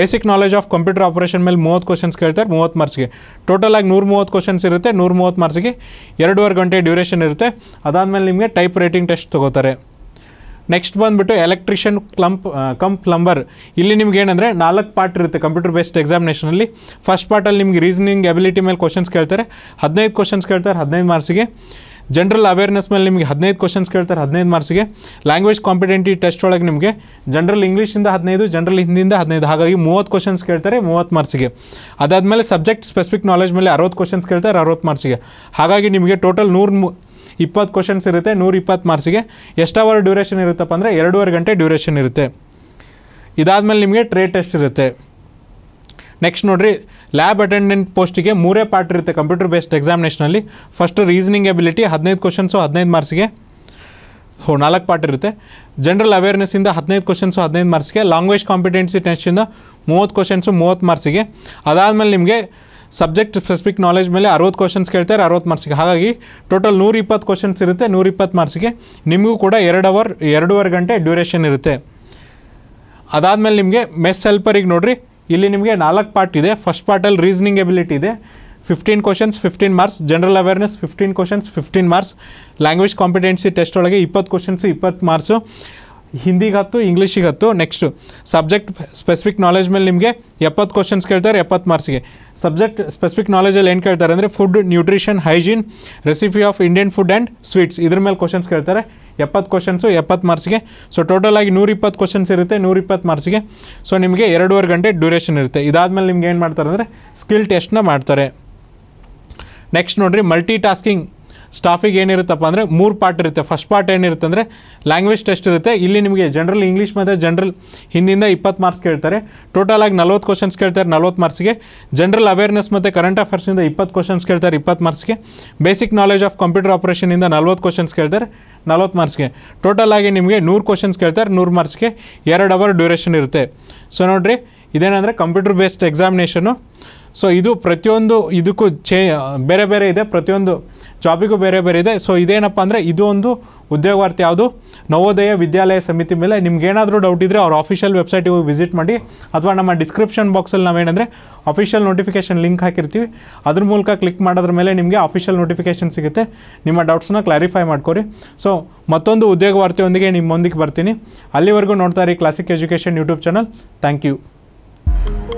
basic knowledge of computer operation ಮೇಲೆ ಮೂವತ್ತು ಕ್ವಶನ್ಸ್ ಕೇಳ್ತಾರೆ ಮೂವತ್ತು ಮಾರ್ಕ್ಸ್ಗೆ ಟೋಟಲ್ ಆಗಿ ನೂರು ಮೂವತ್ತು ಕ್ವಶನ್ಸ್ ಇರುತ್ತೆ ನೂರು ಮೂವತ್ತು ಮಾರ್ಕ್ಸ್ಗೆ ಎರಡೂವರೆ ಗಂಟೆ ಡ್ಯೂರೇಷನ್ ಇರುತ್ತೆ ಅದಾದಮೇಲೆ ನಿಮಗೆ ಟೈಪ್ ರೈಟಿಂಗ್ ಟೆಸ್ಟ್ ತೊಗೋತಾರೆ ನೆಕ್ಸ್ಟ್ ಬಂದುಬಿಟ್ಟು ಎಲೆಕ್ಟ್ರಿಷಿಯನ್ ಕ್ಲಂಪ್ ಕಮ್ ಪ್ಲಂಬರ್ ಇಲ್ಲಿ ನಿಮ್ಗೆ ಏನಂದರೆ ನಾಲ್ಕು ಪಾರ್ಟ್ ಇರುತ್ತೆ ಕಂಪ್ಯೂಟರ್ ಬೇಸ್ಡ್ ಎಕ್ಸಾಮಿನೇಷನಲ್ಲಿ ಫಸ್ಟ್ ಪಾರ್ಟಲ್ಲಿ ನಿಮ್ಗೆ ರೀಸನಿಂಗ್ ಎಬಿಲಿಟಿ ಮೇಲೆ ಕ್ವಶನ್ಸ್ ಕೇಳ್ತಾರೆ ಹದಿನೈದು ಕ್ವಶನ್ಸ್ ಕೇಳ್ತಾರೆ ಹದಿನೈದು ಮಾರ್ಕ್ಸಿಗೆ ಜನರಲ್ ಅವೇರ್ನೆಸ್ ಮೇಲೆ ನಿಮಗೆ ಹದಿನೈದು ಕ್ವಶನ್ಸ್ ಕೇಳ್ತಾರೆ ಹದಿನೈದು ಮಾರ್ಕ್ಸಿಗೆ ಲ್ಯಾಂಗ್ವೇಜ್ ಕಾಂಪಿಟೆಂಟಿ ಟೆಸ್ಟ್ ಒಳಗೆ ನಿಮಗೆ ಜನರಲ್ ಇಂಗ್ಲೀಷಿಂದ ಹದಿನೈದು ಜನರಲ್ ಹಿಂದಿಂದ ಹದಿನೈದು ಹಾಗಾಗಿ ಮೂವತ್ತು ಕ್ವಶನ್ಸ್ ಕೇಳ್ತಾರೆ ಮೂವತ್ತು ಮಾರ್ಕ್ಸಿಗೆ ಅದಾದಮೇಲೆ ಸಬ್ಜೆಕ್ಟ್ ಸ್ಪೆಸಿಫಿಕ್ ನಾಲೆಜ್ ಮೇಲೆ ಅರವತ್ತು ಕ್ವಶನ್ಸ್ ಕೇಳ್ತಾರೆ ಅರವತ್ತು ಮಾರ್ಕ್ಸಿಗೆ ಹಾಗಾಗಿ ನಿಮಗೆ ಟೋಟಲ್ ನೂರು ಇಪ್ಪತ್ತು ಕ್ವಶನ್ಸ್ ಇರುತ್ತೆ ನೂರ ಇಪ್ಪತ್ತು ಮಾರ್ಕ್ಸಿಗೆ ಎಷ್ಟು ಅವರ್ ಡ್ಯೂರೇಷನ್ ಇರುತ್ತಪ್ಪ ಅಂದರೆ ಎರಡೂವರೆ ಗಂಟೆ ಡ್ಯೂರೇಷನ್ ಇರುತ್ತೆ ಇದಾದಮೇಲೆ ನಿಮಗೆ ಟ್ರೇ ಟೆಸ್ಟ್ ಇರುತ್ತೆ ನೆಕ್ಸ್ಟ್ ನೋಡಿರಿ ಲ್ಯಾಬ್ ಅಟೆಂಡೆಂಟ್ ಪೋಸ್ಟಿಗೆ ಮೂರೇ ಪಾರ್ಟ್ ಇರುತ್ತೆ ಕಂಪ್ಯೂಟರ್ ಬೇಸ್ಡ್ ಎಕ್ಸಾಮಿನೇಷನಲ್ಲಿ ಫಸ್ಟ್ ರೀಸನಿಂಗ್ ಎಬಿಲಿಟಿ ಹದಿನೈದು ಕ್ವಶನ್ಸು ಹದಿನೈದು ಮಾರ್ಕ್ಸಿಗೆ ಹೋ ನಾಲ್ಕು ಪಾರ್ಟ್ ಇರುತ್ತೆ ಜನರಲ್ ಅವೇರ್ನೆಸ್ಸಿಂದ ಹದಿನೈದು ಕ್ವಶನ್ಸು ಹದಿನೈದು ಮಾರ್ಕ್ಸ್ಗೆ ಲ್ಯಾಂಗ್ವೇಜ್ ಕಾಂಪಿಟೆನ್ಸಿ ಟೆಸ್ಟಿಂದ ಮೂವತ್ತು ಕ್ವಶನ್ಸು ಮೂವತ್ತು ಮಾರ್ಕ್ಸಿಗೆ ಅದಾದಮೇಲೆ ನಿಮಗೆ ಸಬ್ಜೆಕ್ಟ್ ಸ್ಪೆಸಿಫಿಕ್ ನಾಲೆಜ್ ಮೇಲೆ ಅರವತ್ತು ಕ್ವಶನ್ಸ್ ಕೇಳ್ತಾರೆ ಅರವತ್ತು ಮಾರ್ಕ್ಸಿಗೆ ಹಾಗಾಗಿ ಟೋಟಲ್ ನೂರಿಪ್ಪತ್ತು ಕ್ವಶನ್ಸ್ ಇರುತ್ತೆ ನೂರಿಪ್ಪತ್ತು ಮಾರ್ಕ್ಸಿಗೆ ನಿಮಗೂ ಕೂಡ ಎರಡು ಅವರ್ ಎರಡೂವರೆ ಗಂಟೆ ಡ್ಯೂರೇಷನ್ ಇರುತ್ತೆ ಅದಾದಮೇಲೆ ನಿಮಗೆ ಮೆಸ್ ಹೆಲ್ಪರಿಗೆ ನೋಡಿರಿ ಇಲ್ಲಿ ನಿಮಗೆ ನಾಲ್ಕು ಪಾರ್ಟ್ ಇದೆ ಫಸ್ಟ್ ಪಾರ್ಟಲ್ಲಿ ರೀಸ್ನಿಂಗ್ ಎಬಿಲಿಟಿ ಇದೆ fifteen questions fifteen marks general awareness fifteen questions fifteen marks language competency test ಒಳಗೆ ಇಪ್ಪತ್ತು ಕ್ವಶನ್ಸು ಇಪ್ಪತ್ತು ಮಾರ್ಕ್ಸು ಹಿಂದಿಗೆ ಹತ್ತು ಇಂಗ್ಲೀಷಿಗೆ ಹತ್ತು ನೆಕ್ಸ್ಟು ಸಬ್ಜೆಕ್ಟ್ ಸ್ಪೆಸಿಫಿಕ್ ನಾಲೆಜ್ ಮೇಲೆ ನಿಮಗೆ ಎಪ್ಪತ್ತು ಕ್ವಶನ್ಸ್ ಕೇಳ್ತಾರೆ ಎಪ್ಪತ್ತು ಮಾರ್ಕ್ಸ್ಗೆ ಸಬ್ಜೆಕ್ಟ್ ಸ್ಪೆಸಿಫಿಕ್ ನಾಲೆಜಲ್ಲಿ ಏನು ಕೇಳ್ತಾರೆ ಅಂದರೆ food nutrition hygiene recipe of Indian food and sweets ಇದ್ರ ಮೇಲೆ ಕ್ವಶನ್ಸ್ ಕೇಳ್ತಾರೆ ಎಪ್ಪತ್ತು ಕ್ವಶನ್ಸು ಎಪ್ಪತ್ತು ಮಾರ್ಕ್ಸ್ಗೆ ಸೊ ಟೋಟಲಾಗಿ ನೂರಿಪ್ಪತ್ತು ಕ್ವಶನ್ಸ್ ಇರುತ್ತೆ ನೂರಿಪ್ಪತ್ತು ಮಾರ್ಕ್ಸ್ಗೆ ಸೊ ನಿಮಗೆ ಎರಡೂವರೆ ಗಂಟೆ ಡ್ಯೂರೇಷನ್ ಇರುತ್ತೆ ಇದಾದಮೇಲೆ ನಿಮ್ಗೆ ಏನು ಮಾಡ್ತಾರೆ ಅಂದರೆ ಸ್ಕಿಲ್ ಟೆಸ್ಟ್ನ ಮಾಡ್ತಾರೆ ನೆಕ್ಸ್ಟ್ ನೋಡಿರಿ ಮಲ್ಟಿ ಟಾಸ್ಕಿಂಗ್ ಸ್ಟಾಫಿಗೆ ಏನಿರುತ್ತಪ್ಪ ಅಂದರೆ ಮೂರು ಪಾರ್ಟ್ ಇರುತ್ತೆ ಫಸ್ಟ್ ಪಾರ್ಟ್ ಏನಿರುತ್ತೆ ಅಂದರೆ ಲ್ಯಾಂಗ್ವೇಜ್ ಟೆಸ್ಟ್ ಇರುತ್ತೆ ಇಲ್ಲಿ ನಿಮಗೆ ಜನರಲ್ ಇಂಗ್ಲೀಷ್ ಮತ್ತು ಜನರಲ್ ಹಿಂದಿಂದ ಇಪ್ಪತ್ತು ಮಾರ್ಕ್ಸ್ ಕೇಳ್ತಾರೆ ಟೋಟಲ್ ಆಗಿ ನಲ್ವತ್ತು ಕ್ವಶನ್ಸ್ ಕೇಳ್ತಾರೆ ನಲ್ವತ್ತು ಮಾರ್ಕ್ಸ್ಗೆ ಜನರಲ್ ಅವೇರ್ನೆಸ್ ಮತ್ತು ಕರೆಂಟ್ ಅಫೇರ್ಸಿಂದ ಇಪ್ಪತ್ತು ಕ್ವಶನ್ಸ್ ಕೇಳ್ತಾರೆ ಇಪ್ಪತ್ತು ಮಾರ್ಕ್ಸ್ಗೆ ಬೇಸಿಕ್ ನಾಲೆಜ್ ಆಫ್ ಕಂಪ್ಯೂಟರ್ ಆಪರೇಷನಿಂದ ನಲ್ವತ್ತು ಕ್ವಶನ್ಸ್ ಕೇಳ್ತಾರೆ ನಲ್ವತ್ತು ಮಾರ್ಕ್ಸ್ಗೆ ಟೋಟಲ್ ಆಗಿ ನಿಮಗೆ ನೂರು ಕ್ವಶನ್ಸ್ ಕೇಳ್ತಾರೆ ನೂರು ಮಾರ್ಕ್ಸ್ಗೆ ಎರಡು ಅವರ್ ಡ್ಯೂರೇಷನ್ ಇರುತ್ತೆ ಸೊ ನೋಡಿರಿ ಇದೇನಂದರೆ ಕಂಪ್ಯೂಟರ್ ಬೇಸ್ಡ್ ಎಕ್ಸಾಮಿನೇಷನು ಸೊ ಇದು ಪ್ರತಿಯೊಂದು ಇದಕ್ಕೂ ಚೇ ಬೇರೆ ಬೇರೆ ಇದೆ ಪ್ರತಿಯೊಂದು ಜಾಬಿಗೂ ಬೇರೆ ಬೇರೆ ಇದೆ ಸೊ ಇದೇನಪ್ಪ ಅಂದರೆ ಇದು ಒಂದು ಉದ್ಯೋಗಾರ್ಥಿ ಯಾವುದು ನವೋದಯ ವಿದ್ಯಾಲಯ ಸಮಿತಿ ಮೇಲೆ ನಿಮ್ಗೇನಾದರೂ ಡೌಟ್ ಇದ್ದರೆ ಅವ್ರ ಆಫಿಷಿಯಲ್ ವೆಬ್ಸೈಟಿಗೆ ಹೋಗಿ ವಿಸಿಟ್ ಮಾಡಿ ಅಥವಾ ನಮ್ಮ ಡಿಸ್ಕ್ರಿಪ್ಷನ್ ಬಾಕ್ಸಲ್ಲಿ ನಾವೇನಂದರೆ ಆಫಿಷಿಯಲ್ ನೋಟಿಫಿಕೇಷನ್ ಲಿಂಕ್ ಹಾಕಿರ್ತೀವಿ ಅದ್ರ ಮೂಲಕ ಕ್ಲಿಕ್ ಮಾಡೋದ್ರ ಮೇಲೆ ನಿಮಗೆ ಆಫಿಷಿಯಲ್ ನೋಟಿಫಿಕೇಷನ್ ಸಿಗುತ್ತೆ ನಿಮ್ಮ ಡೌಟ್ಸ್ನ ಕ್ಲಾರಿಫೈ ಮಾಡ್ಕೊರಿ ಸೊ ಮತ್ತೊಂದು ಉದ್ಯೋಗ ವಾರ್ತೆಯೊಂದಿಗೆ ನಿಮ್ಮೊಂದಿಗೆ ಬರ್ತೀನಿ ಅಲ್ಲಿವರೆಗೂ ನೋಡ್ತಾ ಇರಿ Classic Education YouTube channel thank you